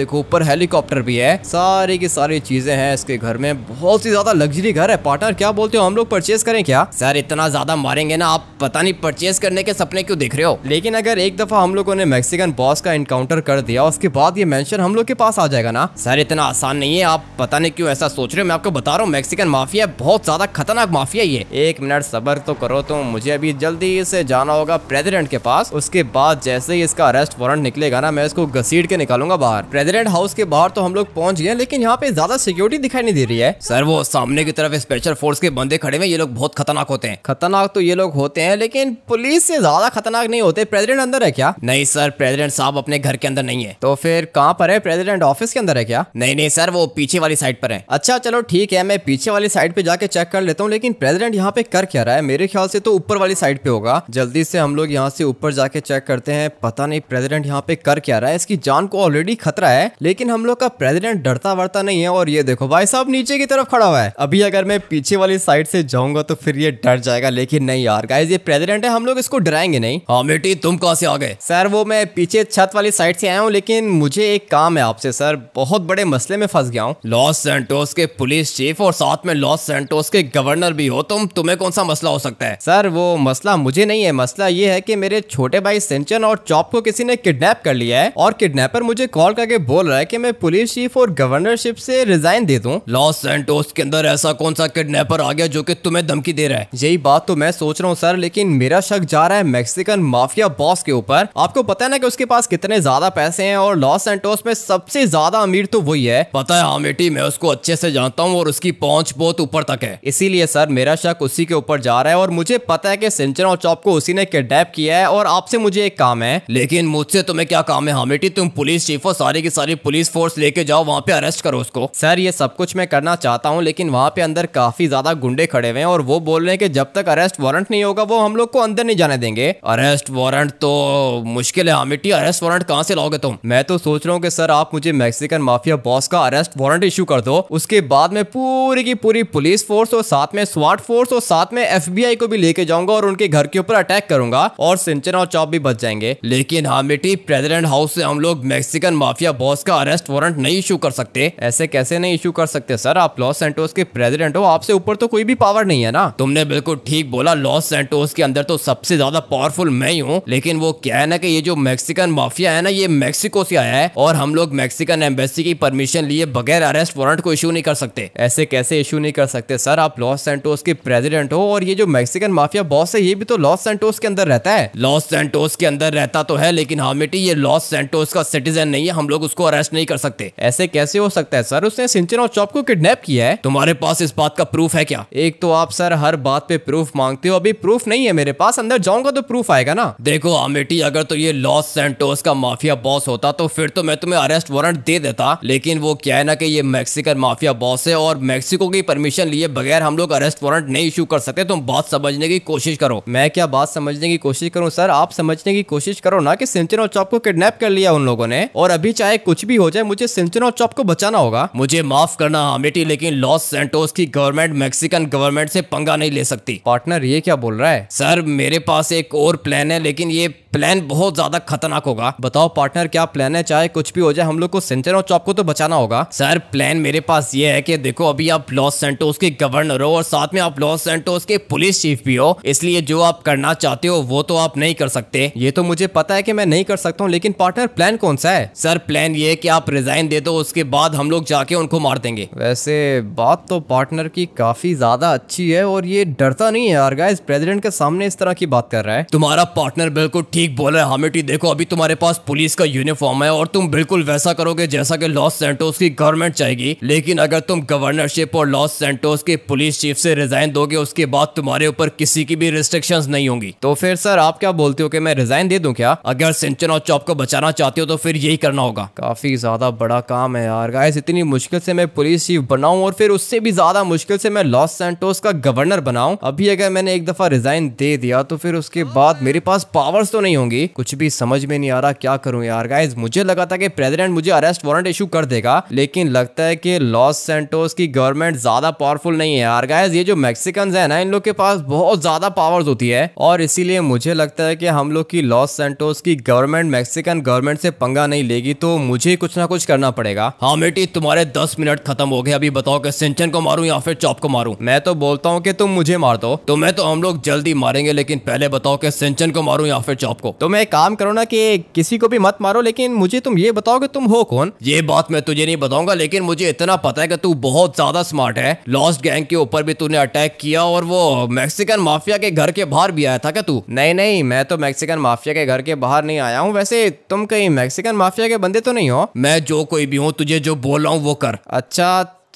देखो ऊपर हेलीकॉप्टर भी है सारी की सारी चीजें हैं इसके घर में बहुत ही ज्यादा लग्जरी घर है पार्टनर क्या बोलते हो हम लोग परचेस करें क्या सर इतना ज्यादा मारेंगे ना आप पता नहीं परचेस करने के सपने क्यों देख रहे हो लेकिन अगर एक दफा हम लोगों ने मैक्सिकन बॉस का इनकाउंटर कर दिया उसके बाद ये मेंशन हम लोग के पास आ जाएगा ना सर इतना आसान नहीं है आप पता नहीं क्यों ऐसा सोच रहे हो मैं आपको बता रहा हूँ मैक्सिकन माफिया बहुत ज्यादा खतरनाक मतलब माफिया है एक मिनट सबर तो करो तुम तो मुझे अभी जल्दी से जाना होगा प्रेसिडेंट के पास उसके बाद जैसे ही इसका अरेस्ट वारंट निकलेगा ना मैं इसको घसीट के निकालूंगा बाहर प्रेसिडेंट हाउस के बाहर तो हम लोग पहुंच गए लेकिन यहाँ पे ज्यादा सिक्योरिटी दिखाई नहीं दे रही है सर वो सामने की तरफ स्पेशल फोर्स के बंदे खड़े हुए ये लोग बहुत खतरनाक होते हैं खतरनाक तो ये लोग होते हैं लेकिन पुलिस से ज्यादा खतरनाक नहीं होते प्रेसिडेंट अंदर है क्या नहीं सर प्रेसिडेंट साहब अपने घर के अंदर नहीं है तो फिर कहाँ पर है प्रेसिडेंट ऑफिस के अंदर है क्या नहीं नहीं सर वो पीछे वाली साइड पर है अच्छा चलो ठीक है मैं पीछे वाली साइड पे जाके चेक कर लेता हूँ लेकिन प्रेजिडेंट यहाँ पे कर क्या रहा है मेरे ख्याल से तो ऊपर वाली साइड पे होगा जल्दी से हम लोग यहाँ से ऊपर जाके चेक करते हैं पता नहीं प्रेजिडेंट यहाँ पे कर क्या रहा है इसकी जान को ऑलरेडी खतरा है लेकिन हम लोग का प्रेजिडेंट डरता वरता नहीं है और ये देखो भाई साहब नीचे की तरफ खड़ा हुआ है अभी अगर मैं पीछे वाली साइड से जाऊंगा तो फिर ये डर जाएगा लेकिन नहीं यार गाइज ये प्रेजिडेंट है हम लोग इसको डराएंगे नहीं हाँ बेटी तुम कहा से आ गए सर वो मैं पीछे छत वाली साइड से आया हूँ लेकिन मुझे एक काम है आपसे सर बहुत बड़े मसले में फंस गया हूँ लॉस सेंटोस के पुलिस चीफ और साथ में लॉस सेंटोस के गवर्नर पार्टनर भी हो तुम तुम्हें कौन सा मसला हो सकता है सर वो मसला मुझे नहीं है मसला ये है कि मेरे छोटे भाई सिंचन और चॉप को किसी ने किडनैप कर लिया है और किडनैपर मुझे कॉल करके बोल रहा है कि मैं पुलिस चीफ और गवर्नरशिप से रिजाइन दे दूं लॉस सेंटोस के अंदर ऐसा कौन सा किडनैपर आ गया जो कि तुम्हें धमकी दे रहा है यही बात तो मैं सोच रहा हूँ सर लेकिन मेरा शक जा रहा है मेक्सिकन माफिया बॉस के ऊपर आपको पता है ना कि उसके पास कितने ज्यादा पैसे हैं और लॉस सेंटोस में सबसे ज्यादा अमीर तो वही है पता है हामिटी मैं उसको अच्छे से जानता हूँ और उसकी पहुंच बहुत ऊपर तक है इसीलिए सर मेरा शक उसी के ऊपर जा रहा है और मुझे पता है कि सिंचन और चौप को उसी ने किडनैप किया है और आपसे मुझे एक काम है लेकिन मुझसे तुम्हें क्या काम है हामिटी तुम पुलिस चीफ हो सारी की सारी पुलिस फोर्स लेके जाओ वहाँ पे अरेस्ट करो उसको सर ये सब कुछ मैं करना चाहता हूँ लेकिन वहाँ पे अंदर काफी ज्यादा गुंडे खड़े हुए हैं और वो बोल रहे हैं कि जब तक अरेस्ट वारंट नहीं होगा वो हम लोग को अंदर नहीं जाने देंगे अरेस्ट वारंट तो मुश्किल है हामिटी अरेस्ट वारंट कहाँ से लाओगे तुम मैं तो सोच रहा हूँ की सर आप मुझे मैक्सिकन माफिया बॉस का अरेस्ट वारंट इशू कर दो उसके बाद में पूरी की पूरी पुलिस फोर्स और साथ में स्वाट फोर्स और साथ में एफ को भी लेके जाऊंगा और उनके घर के ऊपर अटैक करूंगा और सिंचन और चौप भी बच जाएंगे लेकिन हाँ बेटी प्रेसिडेंट हाउस से हम लोग मैक्सिकन माफिया बॉस का अरेस्ट वारंट नहीं इशू कर सकते ऐसे कैसे नहीं इशू कर सकते सर आप लॉस सेंटोस के प्रेसिडेंट हो आपसे ऊपर तो कोई भी पावर नहीं है ना तुमने बिल्कुल ठीक बोला लॉस सेंटोस के अंदर तो सबसे ज्यादा पावरफुल मैं ही हूँ लेकिन वो क्या है ना कि ये जो मैक्सिकन माफिया है ना ये मैक्सिको से आया है और हम लोग मैक्सिकन एम्बेसी की परमिशन लिए बगैर अरेस्ट वारंट को इशू नहीं कर सकते ऐसे कैसे इशू नहीं कर सकते सर आप लॉस सेंटोस के प्रेसिडेंट हो और ये जो मैक्सिकन माफिया बॉस है ये भी तो लॉस सेंटोस के अंदर रहता है लॉस सेंटोस के अंदर रहता तो है लेकिन हामिटी ये लॉस सेंटोस का सिटीजन नहीं है हम लोग उसको अरेस्ट नहीं कर सकते ऐसे कैसे हो सकता है सर उसने सिंचन और चौप को किडनेप किया है तुम्हारे पास इस बात का प्रूफ है क्या एक तो आप सर हर बात पे प्रूफ मांगते हो अभी प्रूफ नहीं है मेरे पास अंदर जाऊंगा तो प्रूफ आएगा ना देखो हामिटी अगर तो ये लॉस सेंटोस का माफिया बॉस होता तो फिर तो मैं तुम्हें अरेस्ट वारंट दे देता लेकिन वो क्या है ना कि ये मैक्सिकन माफिया बॉस है और मैक्सिको की परमिशन लिए बगैर हम लोग अरेस्ट अरेस्ट वारंट नहीं इशू कर सकते तुम बात समझने की कोशिश करो मैं क्या बात समझने की कोशिश करूँ सर आप समझने की कोशिश करो ना कि सिंचन और चौप को किडनेप कर लिया उन लोगों ने और अभी चाहे कुछ भी हो जाए मुझे सिंचन और चौप को बचाना होगा मुझे माफ करना हामिटी लेकिन लॉस सेंटोस की गवर्नमेंट मेक्सिकन गवर्नमेंट से पंगा नहीं ले सकती पार्टनर ये क्या बोल रहा है सर मेरे पास एक और प्लान है लेकिन ये प्लान बहुत ज्यादा खतरनाक होगा बताओ पार्टनर क्या प्लान है चाहे कुछ भी हो जाए हम लोग को सिंचन और चौप को तो बचाना होगा सर प्लान मेरे पास ये है कि देखो अभी आप लॉस सेंटोस के गवर्नर हो और साथ में आप लॉस सेंटोस के पुलिस चीफ भी हो इसलिए जो आप करना चाहते हो वो तो आप नहीं कर सकते ये तो मुझे पता है की मैं नहीं कर सकता हूँ लेकिन पार्टनर प्लान कौन सा है सर प्लान ये की आप रिजाइन दे दो उसके बाद हम लोग जाके उनको मार देंगे वैसे बात तो पार्टनर की काफी ज्यादा अच्छी है और ये डरता नहीं है यार गाइस प्रेसिडेंट के सामने इस तरह की बात कर रहा है तुम्हारा पार्टनर बिल्कुल ठीक रहा है हामिटी देखो अभी तुम्हारे पास पुलिस का यूनिफॉर्म है और तुम बिल्कुल वैसा करोगे जैसा कि लॉस सेंटोस की गवर्नमेंट चाहेगी लेकिन अगर तुम गवर्नरशिप और लॉस सेंटोस के पुलिस चीफ से रिजाइन दोगे उसके बाद तुम्हारे ऊपर किसी की भी रिस्ट्रिक्शंस नहीं होंगी तो फिर सर आप क्या बोलते हो कि मैं रिजाइन दे दूं क्या अगर सिंचन और चौप को बचाना चाहते हो तो फिर यही करना होगा काफी ज्यादा बड़ा काम है यार गाइस इतनी मुश्किल से मैं पुलिस चीफ बनाऊं और फिर उससे भी ज्यादा मुश्किल से मैं लॉस सेंटोस का गवर्नर बनाऊ अभी अगर मैंने एक दफा रिजाइन दे दिया तो फिर उसके बाद मेरे पास पावर्स तो नहीं होंगी कुछ भी समझ में नहीं आ रहा क्या करूँ यार गाइज मुझे लगा था कि प्रेजिडेंट मुझे अरेस्ट वारंट इशू कर देगा लेकिन लगता है कि लॉस सेंटोस की गवर्नमेंट ज्यादा पावरफुल नहीं है यार गाय गाइज ये जो मैक्सिकन है ना इन लोग के पास बहुत ज्यादा पावर्स होती है और इसीलिए मुझे लगता है कि हम लोग की लॉस सेंटोस की गवर्नमेंट मैक्सिकन गवर्नमेंट से पंगा नहीं लेगी तो मुझे कुछ ना कुछ करना पड़ेगा हाँ बेटी तुम्हारे दस मिनट खत्म हो गए अभी बताओ कि सिंचन को मारू या फिर चॉप को मारू मैं तो बोलता हूँ कि तुम मुझे मार दो तो मैं तो हम लोग जल्दी मारेंगे लेकिन पहले बताओ कि सिंचन को मारू या फिर चॉप को तो मैं काम करो ना कि किसी को भी मत मारो लेकिन मुझे तुम ये बताओ कि तुम हो कौन ये बात मैं तुझे नहीं बताऊंगा लेकिन मुझे इतना पता है कि तू बहुत ज्यादा स्मार्ट है लॉस्ट गैंग के ऊपर भी तूने अटैक किया और वो मैक्सिकन माफिया के घर के बाहर भी आया था क्या तू नहीं नहीं मैं तो मैक्सिकन माफिया के घर के बाहर नहीं आया हूँ वैसे तुम कहीं मैक्सिकन माफिया के बंदे तो नहीं हो मैं जो कोई भी हूँ तुझे जो बोल रहा हूँ वो कर अच्छा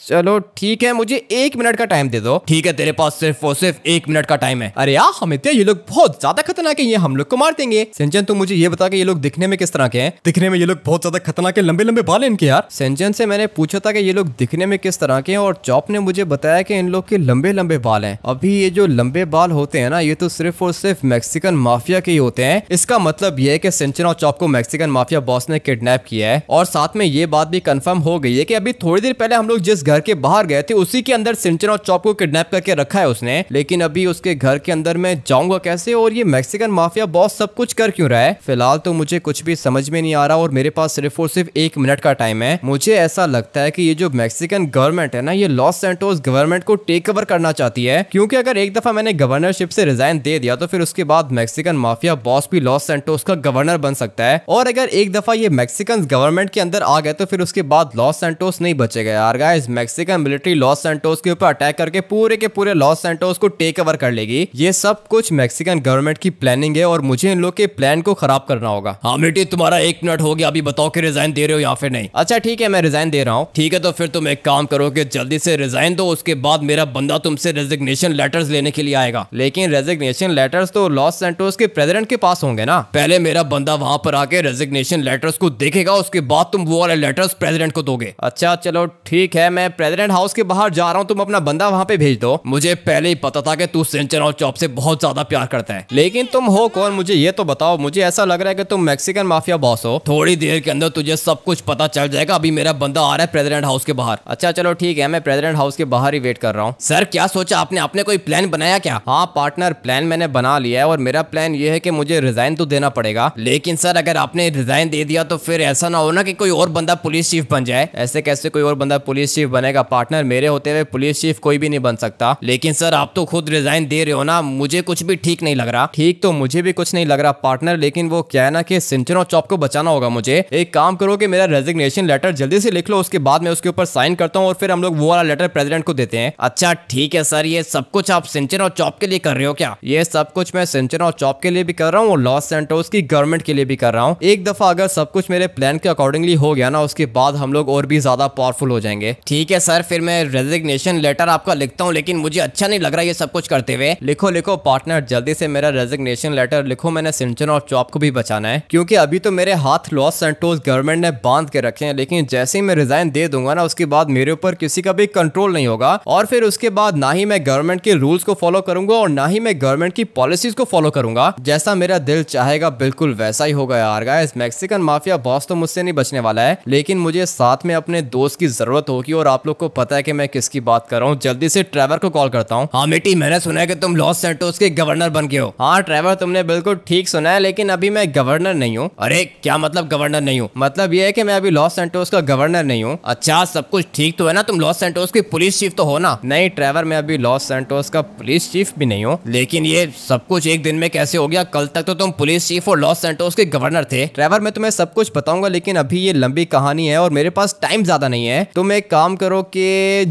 चलो ठीक है मुझे एक मिनट का टाइम दे दो ठीक है तेरे पास सिर्फ और सिर्फ एक मिनट का टाइम है अरे यार इतने तो ये लोग बहुत ज्यादा खतरनाक है ये हम लोग को मार देंगे सिंचन तुम मुझे ये बता कि ये लोग दिखने में किस तरह के हैं दिखने में ये लोग बहुत ज्यादा खतरनाक है लंबे लंबे बाल इनके यार सिंचन से मैंने पूछा था कि ये लोग दिखने में किस तरह के हैं और चौप ने मुझे बताया कि इन लोग के लंबे लंबे बाल हैं अभी ये जो लंबे बाल होते हैं ना ये तो सिर्फ और सिर्फ मैक्सिकन माफिया के ही होते हैं इसका मतलब ये है कि सिंचन और चौप को मैक्सिकन माफिया बॉस ने किडनेप किया है और साथ में ये बात भी कन्फर्म हो गई है कि अभी थोड़ी देर पहले हम लोग जिस घर के बाहर गए थे उसी के अंदर सिंचन और चौप को किडनैप करके रखा है उसने लेकिन अभी उसके घर के अंदर मैं जाऊंगा कैसे और ये मैक्सिकन माफिया बॉस सब कुछ कर क्यों रहा है फिलहाल तो मुझे कुछ भी समझ में नहीं आ रहा और मेरे पास सिर्फ और सिर्फ एक मिनट का टाइम है मुझे ऐसा लगता है की ये जो मैक्सिकन गवर्नमेंट है ना ये लॉस सेंटोस गवर्नमेंट को टेक ओवर करना चाहती है क्योंकि अगर एक दफा मैंने गवर्नरशिप से रिजाइन दे दिया तो फिर उसके बाद मैक्सिकन माफिया बॉस भी लॉस सेंटोस का गवर्नर बन सकता है और अगर एक दफा ये मैक्सिकन गवर्नमेंट के अंदर आ गए तो फिर उसके बाद लॉस सेंटोस नहीं बचेगा यार guys Mexican military Los Santos के ऊपर अटैक करके पूरे के पूरे लॉस सेंटोस को टेक ओवर कर लेगी ये सब कुछ मैक्सिकन गवर्नमेंट की प्लानिंग है और मुझे इन लोग के प्लान को खराब करना होगा हाँ बेटी तुम्हारा एक मिनट हो गया अभी बताओ कि रिजाइन दे रहे हो या फिर नहीं अच्छा ठीक है मैं रिजाइन दे रहा हूँ ठीक है तो फिर तुम एक काम करो कि जल्दी से रिजाइन दो उसके बाद मेरा बंदा तुमसे रेजिग्नेशन लेटर्स लेने के लिए आएगा लेकिन रेजिग्नेशन लेटर्स तो लॉस सेंटोस के प्रेसिडेंट के पास होंगे ना पहले मेरा बंदा वहां पर आके रेजिग्नेशन लेटर्स को देखेगा उसके बाद तुम वो वाले लेटर्स प्रेसिडेंट को दोगे अच्छा चलो ठीक है मैं प्रेसिडेंट हाउस के बाहर जा रहा हूँ तुम अपना बंदा वहाँ पे भेज दो मुझे पहले ही पता था कि तू सिंचन और चौप से बहुत ज्यादा प्यार करता है लेकिन तुम हो कौन मुझे ये तो बताओ मुझे ऐसा लग रहा है कि तुम मैक्सिकन माफिया बॉस हो थोड़ी देर के अंदर तुझे सब कुछ पता चल जाएगा अभी मेरा बंदा आ रहा है प्रेसिडेंट हाउस के बाहर अच्छा चलो ठीक है मैं प्रेसिडेंट हाउस के बाहर ही वेट कर रहा हूँ सर क्या सोचा आपने अपने कोई प्लान बनाया क्या हाँ पार्टनर प्लान मैंने बना लिया है और मेरा प्लान ये है कि मुझे रिजाइन तो देना पड़ेगा लेकिन सर अगर आपने रिजाइन दे दिया तो फिर ऐसा ना हो ना कि कोई और बंदा पुलिस चीफ बन जाए ऐसे कैसे कोई और बंदा पुलिस चीफ बनेगा पार्टनर मेरे होते हुए पुलिस चीफ कोई भी नहीं बन सकता लेकिन सर आप तो खुद रिजाइन दे रहे हो ना मुझे कुछ भी ठीक नहीं लग रहा ठीक तो मुझे भी कुछ नहीं लग रहा पार्टनर लेकिन वो क्या है ना कि सिंचनो चौप को बचाना होगा मुझे एक काम करो कि मेरा रेजिग्नेशन लेटर जल्दी से लिख लो उसके बाद मैं उसके ऊपर साइन करता हूँ और फिर हम लोग वो वाला लेटर प्रेसिडेंट को देते हैं अच्छा ठीक है सर ये सब कुछ आप सिंचन और चौप के लिए कर रहे हो क्या ये सब कुछ मैं सिंचन और चौप के लिए भी कर रहा हूँ लॉस सेंटोस की गवर्नमेंट के लिए भी कर रहा हूँ एक दफा अगर सब कुछ मेरे प्लान के अकॉर्डिंगली हो गया ना उसके बाद हम लोग और भी ज्यादा पावरफुल हो जाएंगे ठीक ठीक है सर फिर मैं रेजिग्नेशन लेटर आपका लिखता हूँ लेकिन मुझे अच्छा नहीं लग रहा ये सब कुछ करते हुए लिखो लिखो पार्टनर जल्दी से मेरा रेजिग्नेशन लेटर लिखो मैंने सिंचन और चौप को भी बचाना है क्योंकि अभी तो मेरे हाथ लॉस सेंटोस गवर्नमेंट ने बांध के रखे हैं लेकिन जैसे ही मैं रिजाइन दे दूंगा ना उसके बाद मेरे ऊपर किसी का भी कंट्रोल नहीं होगा और फिर उसके बाद ना ही मैं गवर्नमेंट के रूल्स को फॉलो करूंगा और ना ही मैं गवर्नमेंट की पॉलिसीज को फॉलो करूंगा जैसा मेरा दिल चाहेगा बिल्कुल वैसा ही होगा यार गाइस मेक्सिकन माफिया बॉस तो मुझसे नहीं बचने वाला है लेकिन मुझे साथ में अपने दोस्त की जरूरत होगी और आप लोग को पता है कि मैं किसकी बात कर रहा हूँ जल्दी से ट्रेवर को कॉल करता हूँ हाँ मिट्टी मैंने सुना है कि तुम लॉस सेंटोस के गवर्नर बन गए हो हाँ ट्रेवर तुमने बिल्कुल ठीक सुना है लेकिन अभी मैं गवर्नर नहीं हूँ अरे क्या मतलब गवर्नर नहीं हूँ मतलब ये है की मैं अभी लॉस सेंटोस का गवर्नर नहीं हूँ अच्छा सब कुछ ठीक तो है ना तुम लॉस सेंटोस की पुलिस चीफ तो हो ना नहीं ट्रेवर मैं अभी लॉस सेंटोस का पुलिस चीफ भी नहीं हूँ लेकिन ये सब कुछ एक दिन में कैसे हो गया कल तक तो तुम पुलिस चीफ और लॉस सेंटोस के गवर्नर थे ट्रेवर मैं तुम्हें सब कुछ बताऊंगा लेकिन अभी ये लंबी कहानी है और मेरे पास टाइम ज्यादा नहीं है तुम एक काम करो कि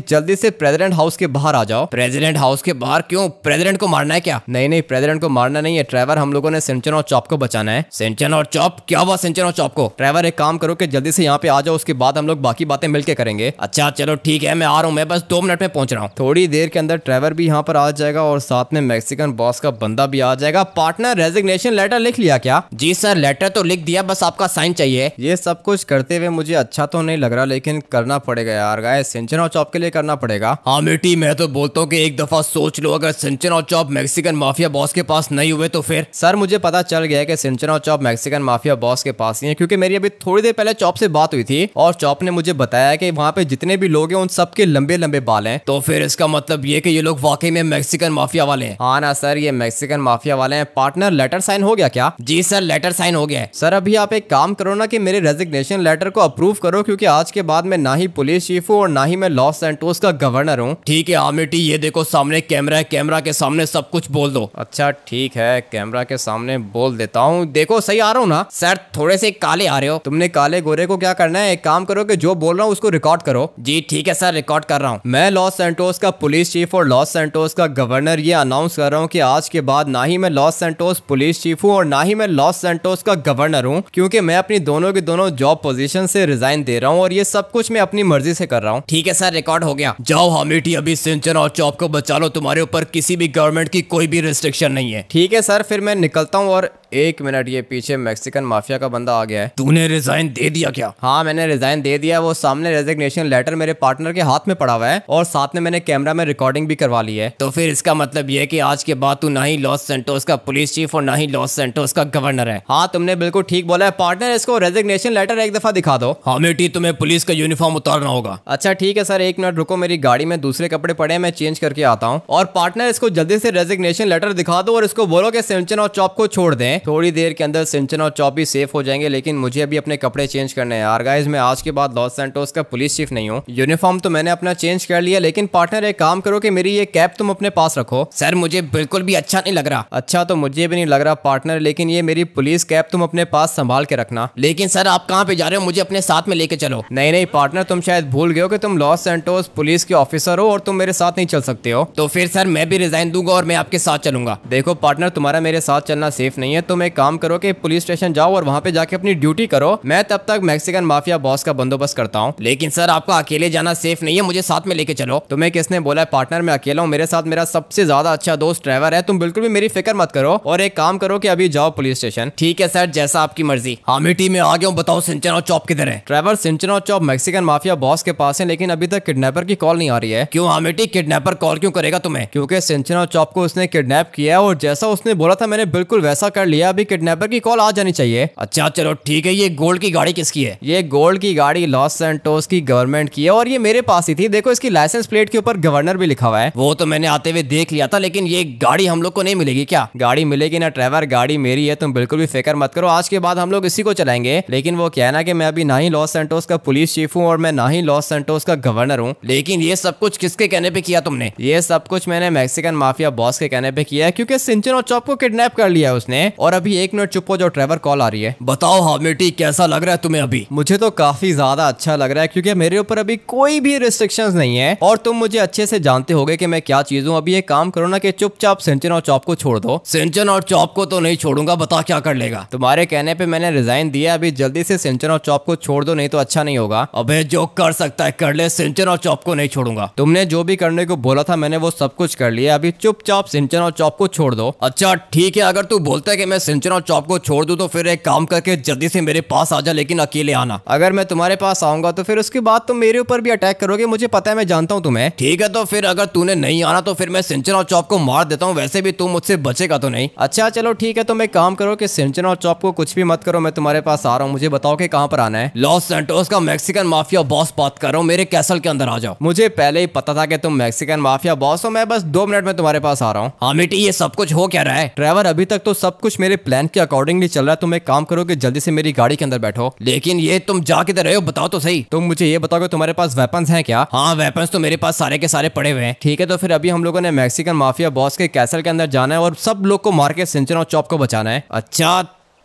जल्दी से प्रेसिडेंट हाउस के बाहर आ जाओ प्रेसिडेंट हाउस के बाहर क्यों प्रेसिडेंट को मारना है क्या नहीं नहीं प्रेसिडेंट को मारना नहीं है ट्रेवर हम लोगों ने सिंचन और चॉप को बचाना है सिंचन और चॉप क्या हुआ सिंचन और चॉप को ट्रेवर एक काम करो कि जल्दी से यहाँ पे आ जाओ उसके बाद हम लोग बाकी बातें मिलकर करेंगे अच्छा चलो ठीक है मैं आ रहा हूँ मैं बस दो मिनट में पहुंच रहा हूँ थोड़ी देर के अंदर ट्रेवर भी यहाँ पर आ जाएगा और साथ में मैक्सिकन बॉस का बंदा भी आ जाएगा पार्टनर रेजिग्नेशन लेटर लिख लिया क्या जी सर लेटर तो लिख दिया बस आपका साइन चाहिए ये सब कुछ करते हुए मुझे अच्छा तो नहीं लग रहा लेकिन करना पड़ेगा यार गाय है सिंचन और चौप के लिए करना पड़ेगा हाँ बेटी मैं तो बोलता हूँ की एक दफा सोच लो अगर सिंचन और चौप मैक्सिकन माफिया बॉस के पास नहीं हुए तो फिर सर मुझे पता चल गया की सिंचन और चौप मैक्सिकन माफिया बॉस के पास ही है क्यूँकी मेरी अभी थोड़ी देर पहले चौप से बात हुई थी और चौप ने मुझे बताया की वहाँ पे जितने भी लोग हैं उन सबके लंबे लंबे बाल हैं तो फिर इसका मतलब ये की ये लोग वाकई में मैक्सिकन माफिया वाले हैं हाँ ना सर ये मैक्सिकन माफिया वाले हैं पार्टनर लेटर साइन हो गया क्या जी सर लेटर साइन हो गया सर अभी आप एक काम करो ना कि मेरे रेजिग्नेशन लेटर को अप्रूव करो क्योंकि आज के बाद मैं ना ही पुलिस चीफ हूँ और ना ही मैं लॉस एंटोस का गवर्नर हूँ ठीक है आमिटी ये देखो सामने कैमरा है कैमरा के सामने सब कुछ बोल दो अच्छा ठीक है कैमरा के सामने बोल देता हूँ देखो सही आ रहा हूँ ना सर थोड़े से काले आ रहे हो तुमने काले गोरे को क्या करना है एक काम करो कि जो बोल रहा हूँ उसको रिकॉर्ड करो जी ठीक है सर रिकॉर्ड कर रहा हूँ मैं लॉस सेंटोस का पुलिस चीफ और लॉस सेंटोस का गवर्नर ये अनाउंस कर रहा हूँ की आज के बाद ना ही मैं लॉस सेंटोस पुलिस चीफ हूँ और ना ही मैं लॉस सेंटोस का गवर्नर हूँ क्योंकि मैं अपनी दोनों की दोनों जॉब पोजिशन से रिजाइन दे रहा हूँ और ये सब कुछ मैं अपनी मर्जी से कर रहा हूँ हूँ ठीक है सर रिकॉर्ड हो गया जाओ हामिटी अभी सिंचन और चौप को बचा लो तुम्हारे ऊपर किसी भी गवर्नमेंट की कोई भी रिस्ट्रिक्शन नहीं है ठीक है सर फिर मैं निकलता हूँ और एक मिनट ये पीछे मैक्सिकन माफिया का बंदा आ गया है तूने रिजाइन दे दिया क्या हाँ मैंने रिजाइन दे दिया वो सामने रेजिग्नेशन लेटर मेरे पार्टनर के हाथ में पड़ा हुआ है और साथ में मैंने कैमरा में रिकॉर्डिंग भी करवा ली है तो फिर इसका मतलब ये की आज के बाद तू ना ही लॉस सेंटोस का पुलिस चीफ और ना ही लॉस सेंटोस का गवर्नर है हाँ तुमने बिल्कुल ठीक बोला है पार्टनर इसको रेजिग्नेशन लेटर एक दफा दिखा दो हमेटी हाँ, तुम्हें पुलिस का यूनिफॉर्म उतारना होगा अच्छा ठीक है सर एक मिनट रुको मेरी गाड़ी में दूसरे कपड़े पड़े मैं चेंज करके आता हूँ और पार्टनर इसको जल्दी से रेजिग्नेशन लेटर दिखा दो और इसको बोलो कि सेंचन और चौप को छोड़ दें थोड़ी देर के अंदर सिंचन और चौपी सेफ हो जाएंगे लेकिन मुझे अभी अपने कपड़े चेंज करने हैं यार गाइस मैं आज के बाद लॉस सेंटोस का पुलिस चीफ नहीं हूँ यूनिफॉर्म तो मैंने अपना चेंज कर लिया लेकिन पार्टनर एक काम करो की मेरी ये कैप तुम अपने पास रखो सर मुझे बिल्कुल भी अच्छा नहीं लग रहा अच्छा तो मुझे भी नहीं लग रहा पार्टनर लेकिन ये मेरी पुलिस कैप तुम अपने पास संभाल के रखना लेकिन सर आप कहाँ पे जा रहे हो मुझे अपने साथ में लेके चलो नहीं नहीं पार्टनर तुम शायद भूल गये हो कि तुम लॉस सेंटोस पुलिस के ऑफिसर हो और तुम मेरे साथ नहीं चल सकते हो तो फिर सर मैं भी रिजाइन दूंगा और मैं आपके साथ चलूंगा देखो पार्टनर तुम्हारा मेरे साथ चलना सेफ नहीं है तुम एक काम करो कि पुलिस स्टेशन जाओ और वहाँ पे जाके अपनी ड्यूटी करो मैं तब तक मैक्सिकन माफिया बॉस का बंदोबस्त करता हूँ लेकिन सर आपको अकेले जाना सेफ नहीं है मुझे साथ में लेके चलो तुम्हें किसने बोला पार्टनर में अकेला हूँ मेरे साथ मेरा सबसे ज्यादा अच्छा दोस्त ड्राइवर है तुम बिल्कुल भी मेरी फिक्र मत करो और एक काम करो की अभी जाओ पुलिस स्टेशन ठीक है सर जैसा आपकी मर्जी हामिटी में आ गया बताओ सिंचन और चौप किधर है ड्राइवर सिंचन और चौप मैक्सिकन माफिया बॉस के पास है लेकिन अभी तक किडनेपर की कॉल नहीं आ रही है क्यों हमेटी किडनेपर कॉल क्यों करेगा तुम्हें क्योंकि सिंचन और चौप को उसने किडनेप किया और जैसा उसने बोला था मैंने बिल्कुल वैसा कर लिया भैया अभी किडनैपर की कॉल आ जानी चाहिए अच्छा चलो ठीक है ये गोल्ड की गाड़ी किसकी है ये गोल्ड की गाड़ी लॉस सेंटोस की गवर्नमेंट की है और ये मेरे पास ही थी देखो इसकी लाइसेंस प्लेट के ऊपर गवर्नर भी लिखा हुआ है वो तो मैंने आते हुए देख लिया था लेकिन ये गाड़ी हम लोग को नहीं मिलेगी क्या गाड़ी मिलेगी ना ट्रेवर गाड़ी मेरी है तुम बिल्कुल भी फिक्र मत करो आज के बाद हम लोग इसी को चलाएंगे लेकिन वो क्या ना कि मैं अभी ना ही लॉस सेंटोस का पुलिस चीफ हूँ और मैं ना ही लॉस सेंटोस का गवर्नर हूँ लेकिन ये सब कुछ किसके कहने पे किया तुमने ये सब कुछ मैंने मैक्सिकन माफिया बॉस के कहने पे किया है क्योंकि सिंचन और चौप को किडनैप कर लिया उसने और और अभी एक मिनट चुप हो जाओ ट्रेवर कॉल आ रही है बताओ हामिटी कैसा लग रहा है तुम्हें अभी मुझे तो काफी ज्यादा अच्छा लग रहा है क्योंकि मेरे ऊपर अभी कोई भी रिस्ट्रिक्शन नहीं है और तुम मुझे अच्छे से जानते हो कि मैं क्या चीज हूँ अभी एक काम करो ना कि चुपचाप सिंचन और चौप को छोड़ दो सिंचन और चौप को तो नहीं छोड़ूंगा बता क्या कर लेगा तुम्हारे कहने पे मैंने रिजाइन दिया अभी जल्दी से सिंचन और चौप को छोड़ दो नहीं तो अच्छा नहीं होगा अबे जो कर सकता है कर ले सिंचन और चौप को नहीं छोड़ूंगा तुमने जो भी करने को बोला था मैंने वो सब कुछ कर लिया अभी चुपचाप सिंचन और चौप को छोड़ दो अच्छा ठीक है अगर तू बोलता है मैं सिंचन और चौप को छोड़ दूँ तो फिर एक काम करके जल्दी से मेरे पास आ जा लेकिन अकेले आना अगर मैं तुम्हारे पास आऊंगा तो फिर उसके बाद तुम मेरे ऊपर भी अटैक करोगे मुझे पता है मैं जानता हूँ तुम्हें ठीक है तो फिर अगर तूने नहीं आना तो फिर मैं सिंचन और चौप को मार देता हूँ वैसे भी तुम मुझसे बचेगा तो नहीं अच्छा चलो ठीक है तुम तो एक काम करो कि सिंचन और चौप को कुछ भी मत करो मैं तुम्हारे पास आ रहा हूँ मुझे बताओ कि कहाँ पर आना है लॉस सेंटोस का मैक्सिकन माफिया बॉस बात कर रहा हूँ मेरे कैसल के अंदर आ जाओ मुझे पहले ही पता था कि तुम मैक्सिकन माफिया बॉस हो मैं बस दो मिनट में तुम्हारे पास आ रहा हूँ हाँ मिट्टी ये सब कुछ हो क्या रहा है ड्राइवर अभी तक तो सब कुछ मेरे प्लान के अकॉर्डिंगली चल रहा है तुम एक काम करो कि जल्दी से मेरी गाड़ी के अंदर बैठो लेकिन ये तुम जा किधर रहे हो बताओ तो सही तुम मुझे ये बताओ तुम्हारे पास वेपन्स हैं क्या हाँ वेपन्स तो मेरे पास सारे के सारे पड़े हुए हैं ठीक है तो फिर अभी हम लोगों ने मैक्सिकन माफिया बॉस के कैसल के अंदर जाना है और सब लोग को मार के सिंचना और चौप को बचाना है अच्छा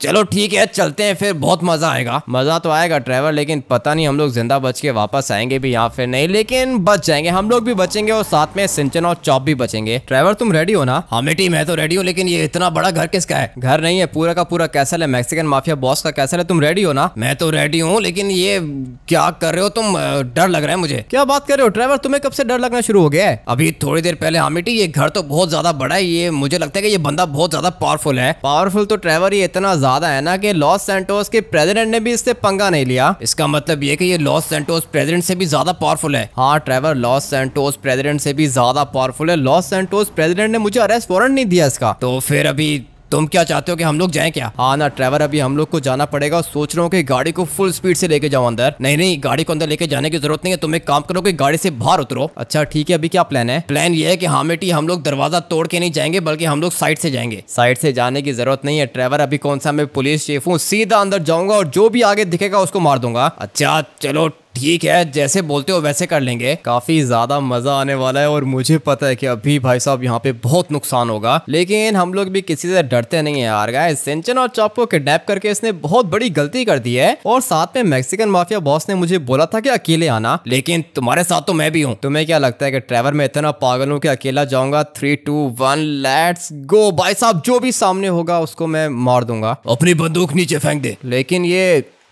चलो ठीक है चलते हैं फिर बहुत मजा आएगा मजा तो आएगा ड्राइवर लेकिन पता नहीं हम लोग जिंदा बच के वापस आएंगे भी यहाँ फिर नहीं लेकिन बच जाएंगे हम लोग भी बचेंगे और साथ में सिंचन और चौप भी बचेंगे ड्राइवर तुम रेडी हो ना हमें टीम है तो रेडी हो लेकिन ये इतना बड़ा घर किसका है घर नहीं है पूरा का पूरा कैसल है मैक्सिकन माफिया बॉस का कैसल है तुम रेडी हो ना मैं तो रेडी हूँ लेकिन ये क्या कर रहे हो तुम डर लग रहा है मुझे क्या बात कर रहे हो ड्राइवर तुम्हें कब से डर लगना शुरू हो गया है अभी थोड़ी देर पहले हामिटी ये घर तो बहुत ज्यादा बड़ा है ये मुझे लगता है कि ये बंदा बहुत ज्यादा पावरफुल है पावरफुल तो ट्राइवर ये इतना ज्यादा है ना कि लॉस सेंटोस के प्रेसिडेंट ने भी इससे पंगा नहीं लिया इसका मतलब ये कि ये लॉस सेंटोस प्रेसिडेंट से भी ज्यादा पावरफुल है हाँ ट्रेवर लॉस सेंटोस प्रेसिडेंट से भी ज्यादा पावरफुल है लॉस सेंटोस प्रेसिडेंट ने मुझे अरेस्ट वारंट नहीं दिया इसका तो फिर अभी तुम क्या चाहते हो कि हम लोग जाएं क्या हाँ ना ट्रेवर अभी हम लोग को जाना पड़ेगा सोच रहा हूँ कि गाड़ी को फुल स्पीड से लेके जाओ अंदर नहीं नहीं गाड़ी को अंदर लेके जाने की जरूरत नहीं है तुम एक काम करो कि गाड़ी से बाहर उतरो अच्छा ठीक है अभी क्या प्लान है प्लान ये है कि हामेटी हम लोग दरवाजा तोड़ के नहीं जाएंगे बल्कि हम लोग साइड से जाएंगे साइड से जाने की जरूरत नहीं है ट्रेवर अभी कौन सा मैं पुलिस चीफ हूँ सीधा अंदर जाऊंगा और जो भी आगे दिखेगा उसको मार दूंगा अच्छा चलो ठीक है जैसे बोलते हो वैसे कर लेंगे काफी ज्यादा मजा आने वाला है और मुझे पता है कि अभी भाई साहब यहाँ पे बहुत नुकसान होगा लेकिन हम लोग भी किसी से डरते नहीं है यार गाय सिंचन और चॉप को किडनेप करके इसने बहुत बड़ी गलती कर दी है और साथ में मैक्सिकन माफिया बॉस ने मुझे बोला था की अकेले आना लेकिन तुम्हारे साथ तो मैं भी हूँ तुम्हें क्या लगता है की ट्रेवर में इतना पागल हूँ की अकेला जाऊंगा three two one let's go भाई साहब जो भी सामने होगा उसको मैं मार दूंगा अपनी बंदूक नीचे फेंक दे लेकिन ये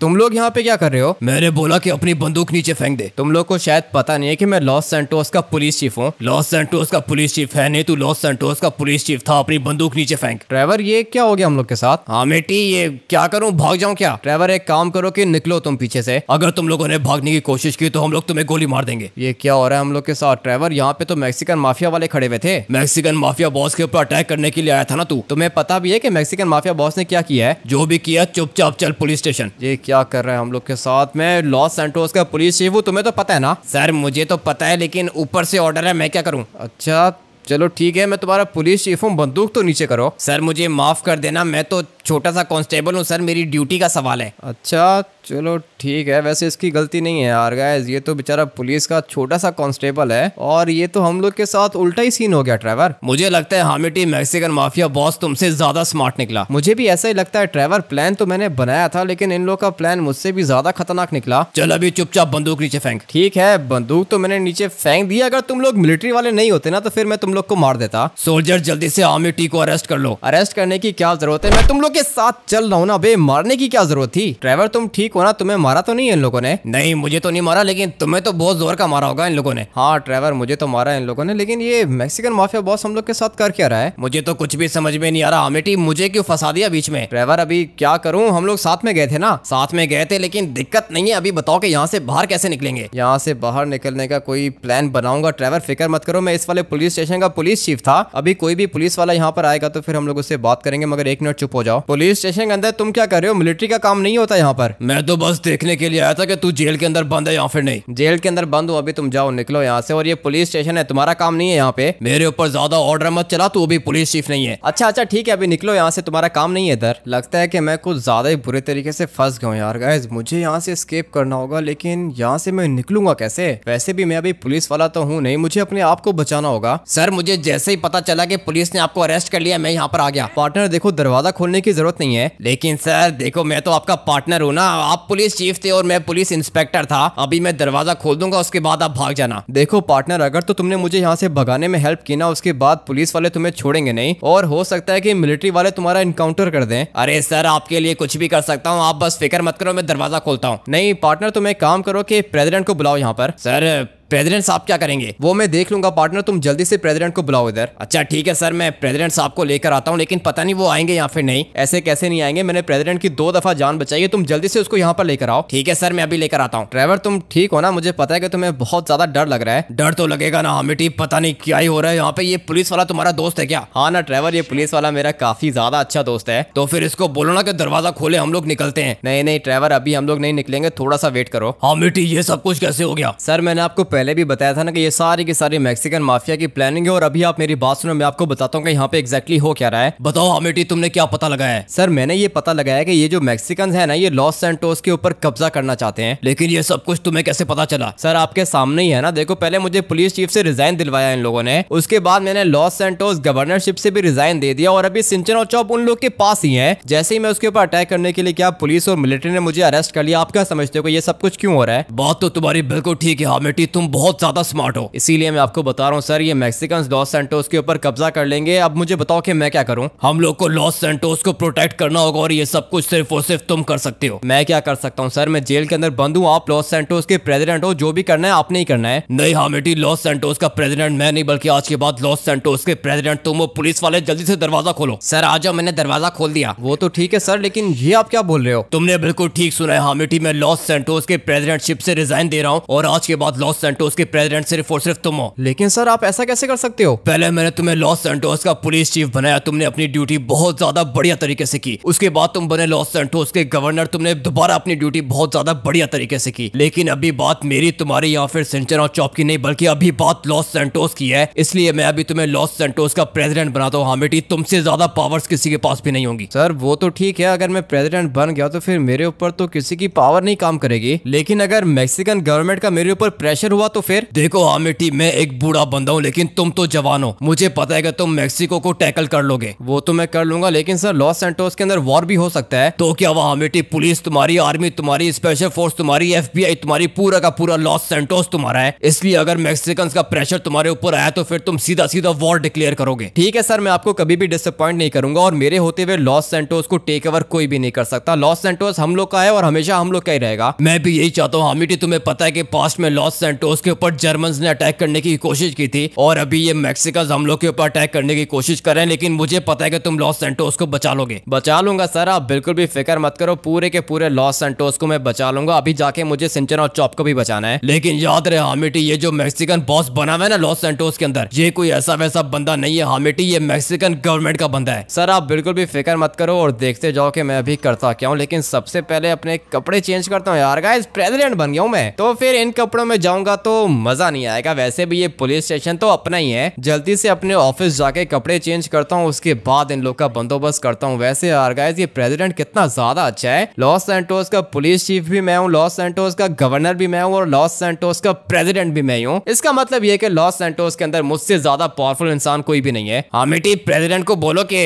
तुम लोग यहाँ पे क्या कर रहे हो मैंने बोला कि अपनी बंदूक नीचे फेंक दे तुम लोग को शायद पता नहीं है कि मैं लॉस सेंटोस का पुलिस चीफ हूँ लॉस सेंटोस का पुलिस चीफ है नहीं तू तो लॉस सेंटोस का पुलिस चीफ था अपनी बंदूक नीचे फेंक ड्राइवर ये क्या हो गया हम लोग के साथ हाँ बेटी ये क्या करूँ भाग जाऊँ क्या ड्राइवर एक काम करो की निकलो तुम पीछे से अगर तुम लोगों ने भागने की कोशिश की तो हम लोग तुम्हें गोली मार देंगे ये क्या हो रहा है हम लोग के साथ ड्राइवर यहाँ पे तो मैक्सिकन माफिया वाले खड़े हुए थे मैक्सिकन माफिया बॉस के ऊपर अटैक करने के लिए आया था ना तू तुम्हें पता भी है की मैक्सिकन माफिया बॉस ने क्या किया है जो भी किया चुपचाप चल पुलिस स्टेशन ये क्या क्या कर रहे हैं हम लोग के साथ में लॉस सेंटोस का पुलिस चीफ हूँ तुम्हें तो पता है ना सर मुझे तो पता है लेकिन ऊपर से ऑर्डर है मैं क्या करूँ अच्छा चलो ठीक है मैं तुम्हारा पुलिस चीफ हूँ बंदूक तो नीचे करो सर मुझे माफ कर देना मैं तो छोटा सा कॉन्स्टेबल हूँ सर मेरी ड्यूटी का सवाल है अच्छा चलो ठीक है वैसे इसकी गलती नहीं है यार गाइस ये तो बेचारा पुलिस का छोटा सा कांस्टेबल है और ये तो हम लोग के साथ उल्टा ही सीन हो गया ट्रेवर मुझे लगता है हामिटी मैक्सिकन माफिया बॉस तुमसे ज्यादा स्मार्ट निकला मुझे भी ऐसा ही लगता है ट्रेवर प्लान तो मैंने बनाया था लेकिन इन लोग का प्लान मुझसे भी ज्यादा खतरनाक निकला चल अभी चुपचाप बंदूक नीचे फेंक ठीक है बंदूक तो मैंने नीचे फेंक दिया अगर तुम लोग मिलिट्री वाले नहीं होते ना तो फिर मैं तुम लोग को मार देता सोल्जर जल्दी से हामिटी को अरेस्ट कर लो अरेस्ट करने की क्या जरूरत है मैं तुम लोग के साथ चल रहा हूँ ना अभी मारने की क्या जरूरत थी ट्रेवर तुम ठीक को ना तुम्हें मारा तो नहीं है इन लोगों ने नहीं मुझे तो नहीं मारा लेकिन तुम्हें तो बहुत जोर का मारा होगा इन लोगों ने हाँ ट्रेवर मुझे तो मारा इन लोगों ने लेकिन ये मैक्सिकन माफिया बॉस हम लोग के साथ कर क्या रहा है मुझे तो कुछ भी समझ में नहीं आ रहा हमेटी हाँ, मुझे क्यों फंसा दिया बीच में ट्रेवर अभी क्या करूँ हम लोग साथ में गए थे ना साथ में गए थे लेकिन दिक्कत नहीं है अभी बताओ कि यहाँ से बाहर कैसे निकलेंगे यहाँ से बाहर निकलने का कोई प्लान बनाऊंगा ट्रेवर फिक्र मत करो मैं इस वाले पुलिस स्टेशन का पुलिस चीफ था अभी कोई भी पुलिस वाला यहाँ पर आएगा तो फिर हम लोग उससे बात करेंगे मगर एक मिनट चुप हो जाओ पुलिस स्टेशन के अंदर तुम क्या कर रहे हो मिलिट्री का काम नहीं होता यहाँ पर मैं मैं तो बस देखने के लिए आया था कि तू जेल के अंदर बंद है या फिर नहीं जेल के अंदर बंद हूँ अभी तुम जाओ निकलो यहाँ से और ये पुलिस स्टेशन है तुम्हारा काम नहीं है यहाँ पे मेरे ऊपर ज्यादा ऑर्डर मत चला तू अभी पुलिस चीफ नहीं है अच्छा अच्छा ठीक है अभी निकलो यहाँ से तुम्हारा काम नहीं है इधर लगता है कि मैं कुछ ज्यादा ही बुरे तरीके से फंस गया यार गैस मुझे यहाँ से स्केप करना होगा लेकिन यहाँ से मैं निकलूंगा कैसे वैसे भी मैं अभी पुलिस वाला तो हूँ नहीं मुझे अपने आप को बचाना होगा सर मुझे जैसे ही पता चला की पुलिस ने आपको अरेस्ट कर लिया मैं यहाँ पर आ गया पार्टनर देखो दरवाजा खोलने की जरूरत नहीं है लेकिन सर देखो मैं तो आपका पार्टनर हूँ ना आप पुलिस चीफ थे और मैं पुलिस इंस्पेक्टर था अभी मैं दरवाजा खोल दूंगा उसके बाद आप भाग जाना देखो पार्टनर अगर तो तुमने मुझे यहाँ से भगाने में हेल्प की ना उसके बाद पुलिस वाले तुम्हें छोड़ेंगे नहीं और हो सकता है की मिलिट्री वाले तुम्हारा इनकाउंटर कर दे अरे सर आपके लिए कुछ भी कर सकता हूँ आप बस फिक्र मत करो मैं दरवाजा खोलता हूँ नहीं पार्टनर तुम एक काम करो की प्रेजिडेंट को बुलाओ यहाँ पर सर प्रेसिडेंट साहब क्या करेंगे वो मैं देख लूंगा पार्टनर तुम जल्दी से प्रेसिडेंट को बुलाओ इधर अच्छा ठीक है सर मैं प्रेसिडेंट साहब को लेकर आता हूँ लेकिन पता नहीं वो आएंगे या फिर नहीं ऐसे कैसे नहीं आएंगे मैंने प्रेसिडेंट की दो दफा जान बचाई है तुम जल्दी से उसको यहाँ पर लेकर आओ ठीक है सर मैं अभी लेकर आता हूँ ड्राइवर तुम ठीक हो ना मुझे पता है कि तुम्हें बहुत ज्यादा डर लग रहा है डर तो लगेगा ना ठीक हाँ, पता नहीं क्या ही हो रहा है यहाँ पे ये पुलिस वाला तुम्हारा दोस्त है क्या हाँ ना ड्राइवर ये पुलिस वाला मेरा काफी ज्यादा अच्छा दोस्त है तो फिर इसको बोलो ना कि दरवाजा खोले हम लोग निकलते हैं नहीं नहीं ड्राइवर अभी हम लोग नहीं निकलेंगे थोड़ा सा वेट करो हाँ मिट्टी ये सब कुछ कैसे हो गया सर मैंने आपको पहले भी बताया था ना कि ये सारी की सारी मैक्सिकन माफिया की प्लानिंग है और अभी आप मेरी बात सुनो मैं आपको बताता हूँ की यहाँ पे एक्जैक्टली हो क्या रहा है बताओ हमेटी हाँ तुमने क्या पता लगाया सर मैंने ये पता लगाया की ये जो मैक्सिकन है ना ये लॉस सेंटोस के ऊपर कब्जा करना चाहते हैं लेकिन ये सब कुछ तुम्हें कैसे पता चला सर आपके सामने ही है ना देखो पहले मुझे पुलिस चीफ से रिजाइन दिलवाया इन लोगों ने उसके बाद मैंने लॉस सेंटोस गवर्नरशिप से भी रिजाइन दे दिया और अभी सिंचन और चौप उन लोग के पास ही है जैसे ही मैं उसके ऊपर अटैक करने के लिए क्या पुलिस और मिलिट्री ने मुझे अरेस्ट कर लिया आप क्या समझते हो ये सब कुछ क्यों हो रहा है बात तो तुम्हारी बिल्कुल ठीक है हमेटी हाँ तुम तुम बहुत ज्यादा स्मार्ट हो इसीलिए मैं आपको बता रहा हूँ सर ये मैक्सिकन लॉस सेंटोस के ऊपर कब्जा कर लेंगे अब मुझे बताओ कि मैं क्या करूँ हम लोग को लॉस सेंटोस को प्रोटेक्ट करना होगा और ये सब कुछ सिर्फ और सिर्फ तुम कर सकते हो मैं क्या कर सकता हूँ सर मैं जेल के अंदर बंद हूँ आप लॉस सेंटोस के प्रेसिडेंट हो जो भी करना है आपने ही करना है नहीं हाँ मेटी लॉस सेंटोस का प्रेसिडेंट मैं नहीं बल्कि आज के बाद लॉस सेंटोस के प्रेसिडेंट तुम हो पुलिस वाले जल्दी से दरवाजा खोलो सर आ जाओ मैंने दरवाजा खोल दिया वो तो ठीक है सर लेकिन ये आप क्या बोल रहे हो तुमने बिल्कुल ठीक सुना है हाँ मेटी मैं लॉस सेंटोस के प्रेसिडेंटशिप से रिजाइन दे रहा हूँ और आज के बाद लॉस सेंटोस के प्रेसिडेंट सिर्फ और सिर्फ तुम हो लेकिन सर आप ऐसा कैसे कर सकते हो पहले मैंने तुम्हें लॉस सेंटोस का पुलिस चीफ बनाया तुमने अपनी ड्यूटी बहुत ज्यादा बढ़िया तरीके से की उसके बाद तुम बने लॉस सेंटोस के गवर्नर तुमने दोबारा अपनी ड्यूटी बहुत ज्यादा बढ़िया तरीके से की लेकिन अभी बात मेरी तुम्हारी या फिर सिंचन और चौप की नहीं बल्कि अभी बात लॉस सेंटोस की है इसलिए मैं अभी तुम्हें लॉस सेंटोस का प्रेसिडेंट बनाता हूँ हामिटी तुमसे ज्यादा पावर्स किसी के पास भी नहीं होंगी सर वो तो ठीक है अगर मैं प्रेसिडेंट बन गया तो फिर मेरे ऊपर तो किसी की पावर नहीं काम करेगी लेकिन अगर मैक्सिकन गवर्नमेंट का मेरे ऊपर प्रेशर हुआ हुआ तो फिर देखो आमिटी हाँ मैं एक बूढ़ा बंदा हूँ लेकिन तुम तो जवान हो मुझे पता है कि तुम मेक्सिको को टैकल कर लोगे वो तो मैं कर लूंगा लेकिन सर लॉस सेंटोस के अंदर वॉर भी हो सकता है तो क्या वहाँ आमिटी पुलिस तुम्हारी आर्मी तुम्हारी स्पेशल फोर्स तुम्हारी एफ तुम्हारी पूरा का पूरा लॉस सेंटोस तुम्हारा है इसलिए अगर मैक्सिकन का प्रेशर तुम्हारे ऊपर आया तो फिर तुम सीधा सीधा वॉर डिक्लेयर करोगे ठीक है सर मैं आपको कभी भी डिसअपॉइंट नहीं करूंगा और मेरे होते हुए लॉस सेंटोस को टेक ओवर कोई भी नहीं कर सकता लॉस सेंटोस हम लोग का है और हमेशा हम लोग का ही रहेगा मैं भी यही चाहता हूँ हामिटी तुम्हें पता है कि पास्ट में लॉस सेंटोस उसके ऊपर जर्मन ने अटैक करने की कोशिश की थी और अभी ये मैक्सिकन हम लोग के ऊपर अटैक करने की कोशिश कर रहे हैं लेकिन मुझे पता है कि तुम लॉस सेंटोस को बचा लोगे बचा लूंगा सर आप बिल्कुल भी फिक्र मत करो पूरे के पूरे लॉस सेंटोस को मैं बचा लूंगा अभी जाके मुझे सिंचन और चौप को भी बचाना है लेकिन याद रहे हामिटी ये जो मैक्सिकन बॉस बना हुआ है ना लॉस सेंटोस के अंदर ये कोई ऐसा वैसा बंदा नहीं है हामिटी ये मैक्सिकन गवर्नमेंट का बंदा है सर आप बिल्कुल भी फिक्र मत करो और देखते जाओ कि मैं अभी करता क्या हूँ लेकिन सबसे पहले अपने कपड़े चेंज करता हूँ यार प्रेसिडेंट बन गया हूँ मैं तो फिर इन कपड़ों में जाऊंगा तो मजा नहीं आएगा वैसे भी ये पुलिस स्टेशन तो अपना ही है जल्दी से अपने ऑफिस जाके कपड़े चेंज करता हूँ उसके बाद इन लोग का बंदोबस्त करता हूँ वैसे यार गाइज ये प्रेसिडेंट कितना ज्यादा अच्छा है लॉस सेंटोस का पुलिस चीफ भी मैं हूँ लॉस सेंटोस का गवर्नर भी मैं हूँ और लॉस सेंटोस का प्रेसिडेंट भी मैं हूँ इसका मतलब ये की लॉस सेंटोस के अंदर मुझसे ज्यादा पावरफुल इंसान कोई भी नहीं है अमिटी हाँ, प्रेजिडेंट को बोलो की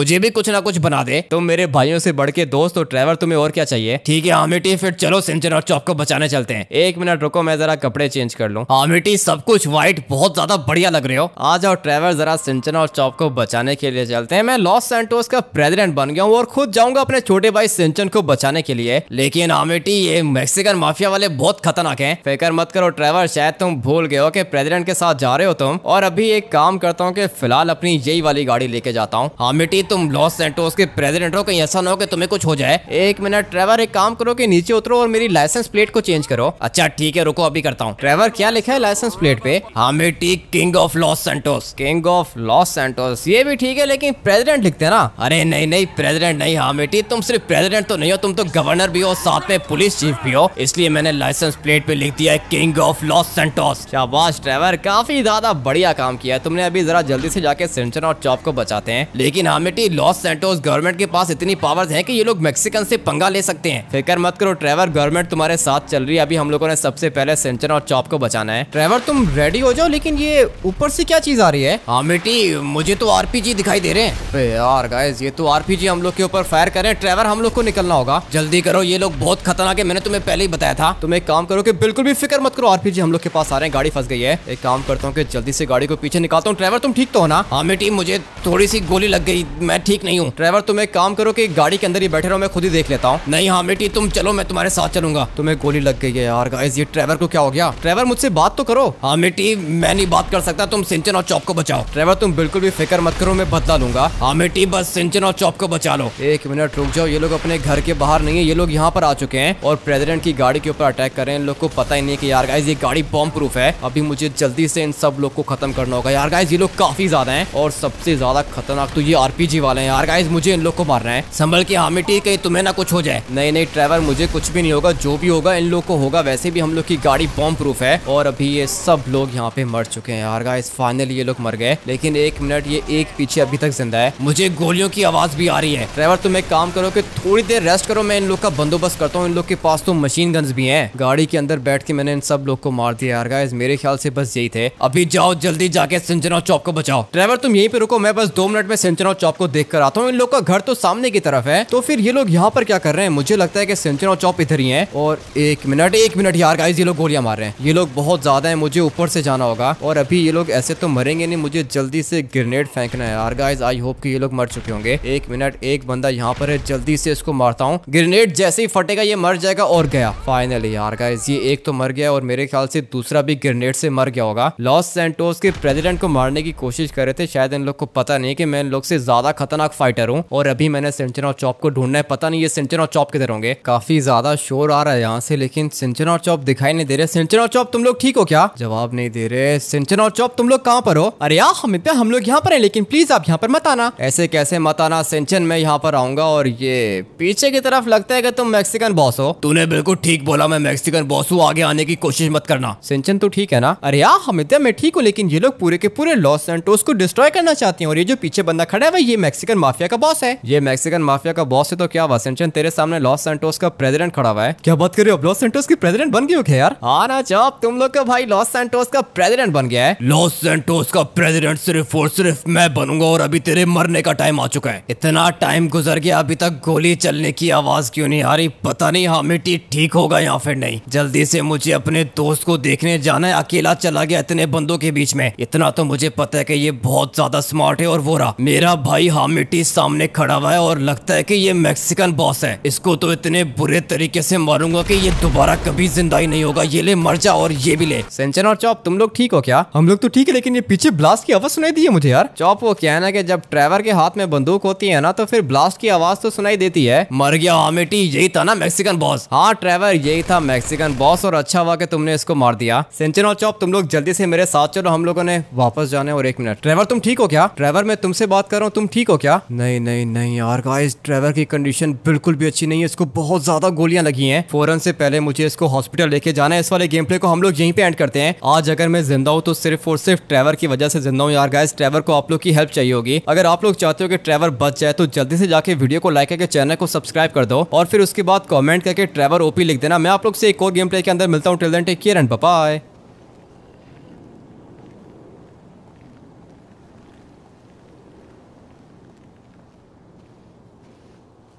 मुझे भी कुछ ना कुछ बना दे तुम तो मेरे भाइयों से बढ़ के दोस्त और ड्राइवर तुम्हें और क्या चाहिए ठीक है अमिटी हाँ, फिर चलो सिंचन और चौक को बचाने चलते हैं एक मिनट रुको मैं जरा कपड़े चेंज कर लो हाँ मिट्टी सब कुछ व्हाइट बहुत ज्यादा बढ़िया लग रहे हो आ जाओ ट्रेवर जरा सिंचन और चौप को बचाने के लिए चलते हैं मैं लॉस सेंटोस का प्रेसिडेंट बन गया हूँ और खुद जाऊंगा अपने छोटे भाई सिंचन को बचाने के लिए लेकिन आमिटी हाँ, ये मैक्सिकन माफिया वाले बहुत खतरनाक है फिकर मत करो ट्रेवर शायद तुम भूल गए हो कि प्रेसिडेंट के साथ जा रहे हो तुम और अभी एक काम करता हूँ कि फिलहाल अपनी यही वाली गाड़ी लेके जाता हूँ हाँ, आमिटी तुम लॉस सेंटोस के प्रेसिडेंट हो कहीं ऐसा ना हो कि तुम्हें कुछ हो जाए एक मिनट ट्रेवर एक काम करो कि नीचे उतरो और मेरी लाइसेंस प्लेट को चेंज करो अच्छा ठीक है रुको अभी करता करता हूँ ट्रेवर क्या लिखा है लाइसेंस प्लेट पे हामिटी king of Los Santos king of Los Santos ये भी ठीक है लेकिन प्रेसिडेंट लिखते हैं ना अरे नहीं नहीं प्रेसिडेंट नहीं हामिटी तुम सिर्फ प्रेसिडेंट तो नहीं हो तुम तो गवर्नर भी हो साथ में पुलिस चीफ भी हो इसलिए मैंने लाइसेंस प्लेट पे लिख दिया है किंग ऑफ लॉस सेंटोस शाबाश ट्रेवर काफी ज्यादा बढ़िया काम किया है तुमने अभी जरा जल्दी से जाके सेंचर और चौप को बचाते हैं लेकिन हामिटी लॉस सेंटोस गवर्नमेंट के पास इतनी पावर है की ये लोग मैक्सिकन से पंगा ले सकते हैं फिक्र मत करो ट्रेवर गवर्नमेंट तुम्हारे साथ चल रही है अभी हम लोगों ने सबसे पहले सेंचर देना और चॉप को बचाना है ड्राइवर तुम रेडी हो जाओ लेकिन ये ऊपर से क्या चीज आ रही है हाँ मिट्टी मुझे तो आरपीजी दिखाई दे रहे हैं यार गाइस ये तो आरपीजी हम लोग के ऊपर फायर करे ड्राइवर हम लोग को निकलना होगा जल्दी करो ये लोग बहुत खतरनाक है मैंने तुम्हें पहले ही बताया था तुम एक काम करो की बिल्कुल भी फिक्र मत करो आरपीजी हम लोग के पास आ रहे हैं गाड़ी फंस गई है एक काम करता हूँ की जल्दी से गाड़ी को पीछे निकालता हूँ ड्राइवर तुम ठीक तो हो ना हाँ मिट्टी मुझे थोड़ी सी गोली लग गई मैं ठीक नहीं हूँ ड्राइवर तुम एक काम करो की गाड़ी के अंदर ही बैठे रहो मैं खुद ही देख लेता हूँ नहीं हाँ मिट्टी तुम चलो मैं तुम्हारे साथ चलूंगा तुम्हें गोली लग गई है यार गाइस ये ट्रेवर को क्या हो गया ट्रेवर मुझसे बात तो करो हाँ मिट्टी मैं नहीं बात कर सकता तुम सिंचन और चौप को बचाओ ट्रेवर तुम बिल्कुल भी फिक्र मत करो मैं बदला लूंगा हाँ मिट्टी बस सिंचन और चौप को बचा लो एक मिनट रुक जाओ ये लोग अपने घर के बाहर नहीं है ये लोग यहाँ पर आ चुके हैं और प्रेसिडेंट की गाड़ी के ऊपर अटैक कर रहे हैं इन लोग को पता ही नहीं की यार गाइज ये गाड़ी बॉम्ब प्रूफ है अभी मुझे जल्दी से इन सब लोग को खत्म करना होगा यार गाइज ये लोग काफी ज्यादा है और सबसे ज्यादा खतरनाक तो ये आरपीजी वाले हैं यार गाइज मुझे इन लोग को मारना है संभल के हाँ मिट्टी कहीं तुम्हें ना कुछ हो जाए नहीं नहीं ट्रेवर मुझे कुछ भी नहीं होगा जो भी होगा इन लोग को होगा वैसे भी हम लोग की गाड़ी बॉम्ब प्रूफ है और अभी ये सब लोग यहाँ पे मर चुके हैं यार गाइस फाइनली ये लोग मर गए लेकिन एक मिनट ये एक पीछे अभी तक जिंदा है मुझे गोलियों की आवाज भी आ रही है ड्राइवर तुम एक काम करो की थोड़ी देर रेस्ट करो मैं इन लोग का बंदोबस्त करता हूँ इन लोग के पास तो मशीन गन्स भी है गाड़ी के अंदर बैठ के मैंने इन सब लोग को मार दिया यार गाइस मेरे ख्याल से बस यही थे अभी जाओ जल्दी जाके सिंचना चौक को बचाओ ड्राइवर तुम यहीं पे रुको मैं बस दो मिनट में सिंचना चौक को देख कर आता हूँ इन लोग का घर तो सामने की तरफ है तो फिर ये लोग यहाँ पर क्या कर रहे हैं मुझे लगता है कि सिंचना चौक इधर ही है और एक मिनट एक मिनट यार गाइस ये लोग गोलियां मार रहे हैं ये लोग बहुत ज्यादा है मुझे ऊपर से जाना होगा और अभी ये लोग ऐसे तो मरेंगे नहीं मुझे जल्दी से ग्रेनेड फेंकना है यार गाइस आई होप कि ये लोग मर चुके होंगे एक मिनट एक बंदा यहाँ पर है जल्दी से इसको मारता हूँ ग्रेनेड जैसे ही फटेगा ये मर जाएगा और गया फाइनली यार गाइज ये एक तो मर गया और मेरे ख्याल से दूसरा भी ग्रेनेड से मर गया होगा लॉस सेंटोस के प्रेजिडेंट को मारने की कोशिश कर रहे थे शायद इन लोग को पता नहीं की मैं इन लोग से ज्यादा खतरनाक फाइटर हूँ और अभी मैंने सिंचन और चौप को ढूंढना है पता नहीं ये सिंचन और चौप किधर होंगे काफी ज्यादा शोर आ रहा है यहाँ से लेकिन सिंचन और चौप दिखाई नहीं दे रहे सिंचन और चौप तुम लोग ठीक हो क्या जवाब नहीं दे रहे सिंचन और चौप तुम लोग कहाँ पर हो अरे यार हम भाई हम लोग यहाँ पर हैं लेकिन प्लीज आप यहाँ पर मत आना ऐसे कैसे मत आना सिंचन मैं यहाँ पर आऊंगा और ये पीछे की तरफ लगता है कि तुम मैक्सिकन बॉस हो तूने बिल्कुल ठीक बोला मैं मैक्सिकन बॉस हूँ आगे आने की कोशिश मत करना सिंचन तो ठीक है ना अरे यार अमित मैं ठीक हूँ लेकिन ये लोग पूरे के पूरे लॉस सेंटोस को डिस्ट्रॉय करना चाहते हैं और ये जो पीछे बंदा खड़ा है ये मैक्सिकन माफिया का बॉस है ये मैक्सिकन माफिया का बॉस है तो क्या हुआ सिंचन तेरे सामने लॉस सेंटोस का प्रेसिडेंट खड़ा हुआ है क्या बात कर रहे हो लॉस सेंटोस की प्रेसिडेंट बन गए हो क्या यार तुम्हारा जॉब तुम लोग का भाई लॉस सेंटोस का प्रेसिडेंट बन गया है लॉस सेंटोस का प्रेसिडेंट सिर्फ और सिर्फ मैं बनूंगा और अभी तेरे मरने का टाइम आ चुका है इतना टाइम गुजर गया अभी तक गोली चलने की आवाज क्यों नहीं आ रही पता नहीं हामिटी ठीक होगा या फिर नहीं जल्दी से मुझे अपने दोस्त को देखने जाना है अकेला चला गया इतने बंदों के बीच में इतना तो मुझे पता है की ये बहुत ज्यादा स्मार्ट है और वो रहा मेरा भाई हामिटी सामने खड़ा हुआ है और लगता है की ये मैक्सिकन बॉस है इसको तो इतने बुरे तरीके से मारूंगा की ये दोबारा कभी जिंदा ही नहीं होगा ये ले मर जा और ये भी ले सेंचन और चौप तुम लोग ठीक हो क्या हम लोग तो ठीक है लेकिन ये पीछे ब्लास्ट की आवाज सुनाई दी है मुझे यार चौप वो क्या है ना कि जब ट्रेवर के हाथ में बंदूक होती है ना तो फिर ब्लास्ट की आवाज तो सुनाई देती है मर गया आमेटी हाँ, यही था ना मैक्सिकन बॉस हाँ ट्रेवर यही था मैक्सिकन बॉस और अच्छा हुआ कि तुमने इसको मार दिया सेंचन और चौप तुम लोग जल्दी से मेरे साथ चलो हम लोगों ने वापस जाने और एक मिनट ट्रेवर तुम ठीक हो क्या ट्रेवर मैं तुमसे बात कर रहा हूँ तुम ठीक हो क्या नहीं नहीं नहीं यार गाइस ट्रेवर की कंडीशन बिल्कुल भी अच्छी नहीं है इसको बहुत ज्यादा गोलियां लगी हैं फौरन से पहले मुझे इसको हॉस्पिटल लेके जाना है इस वाले गेम प्ले को हम लोग यहीं पे एंड करते हैं आज अगर मैं जिंदा हूँ तो सिर्फ और सिर्फ ट्रेवर की वजह से जिंदा हूँ यार गाइस ट्रेवर को आप लोग की हेल्प चाहिए होगी अगर आप लोग चाहते हो कि ट्रेवर बच जाए तो जल्दी से जाके वीडियो को लाइक करके चैनल को सब्सक्राइब कर दो और फिर उसके बाद कॉमेंट करके ट्रेवर ओपी लिख देना मैं आप लोग से एक और गेम प्ले के अंदर मिलता हूँ टेलेंट एक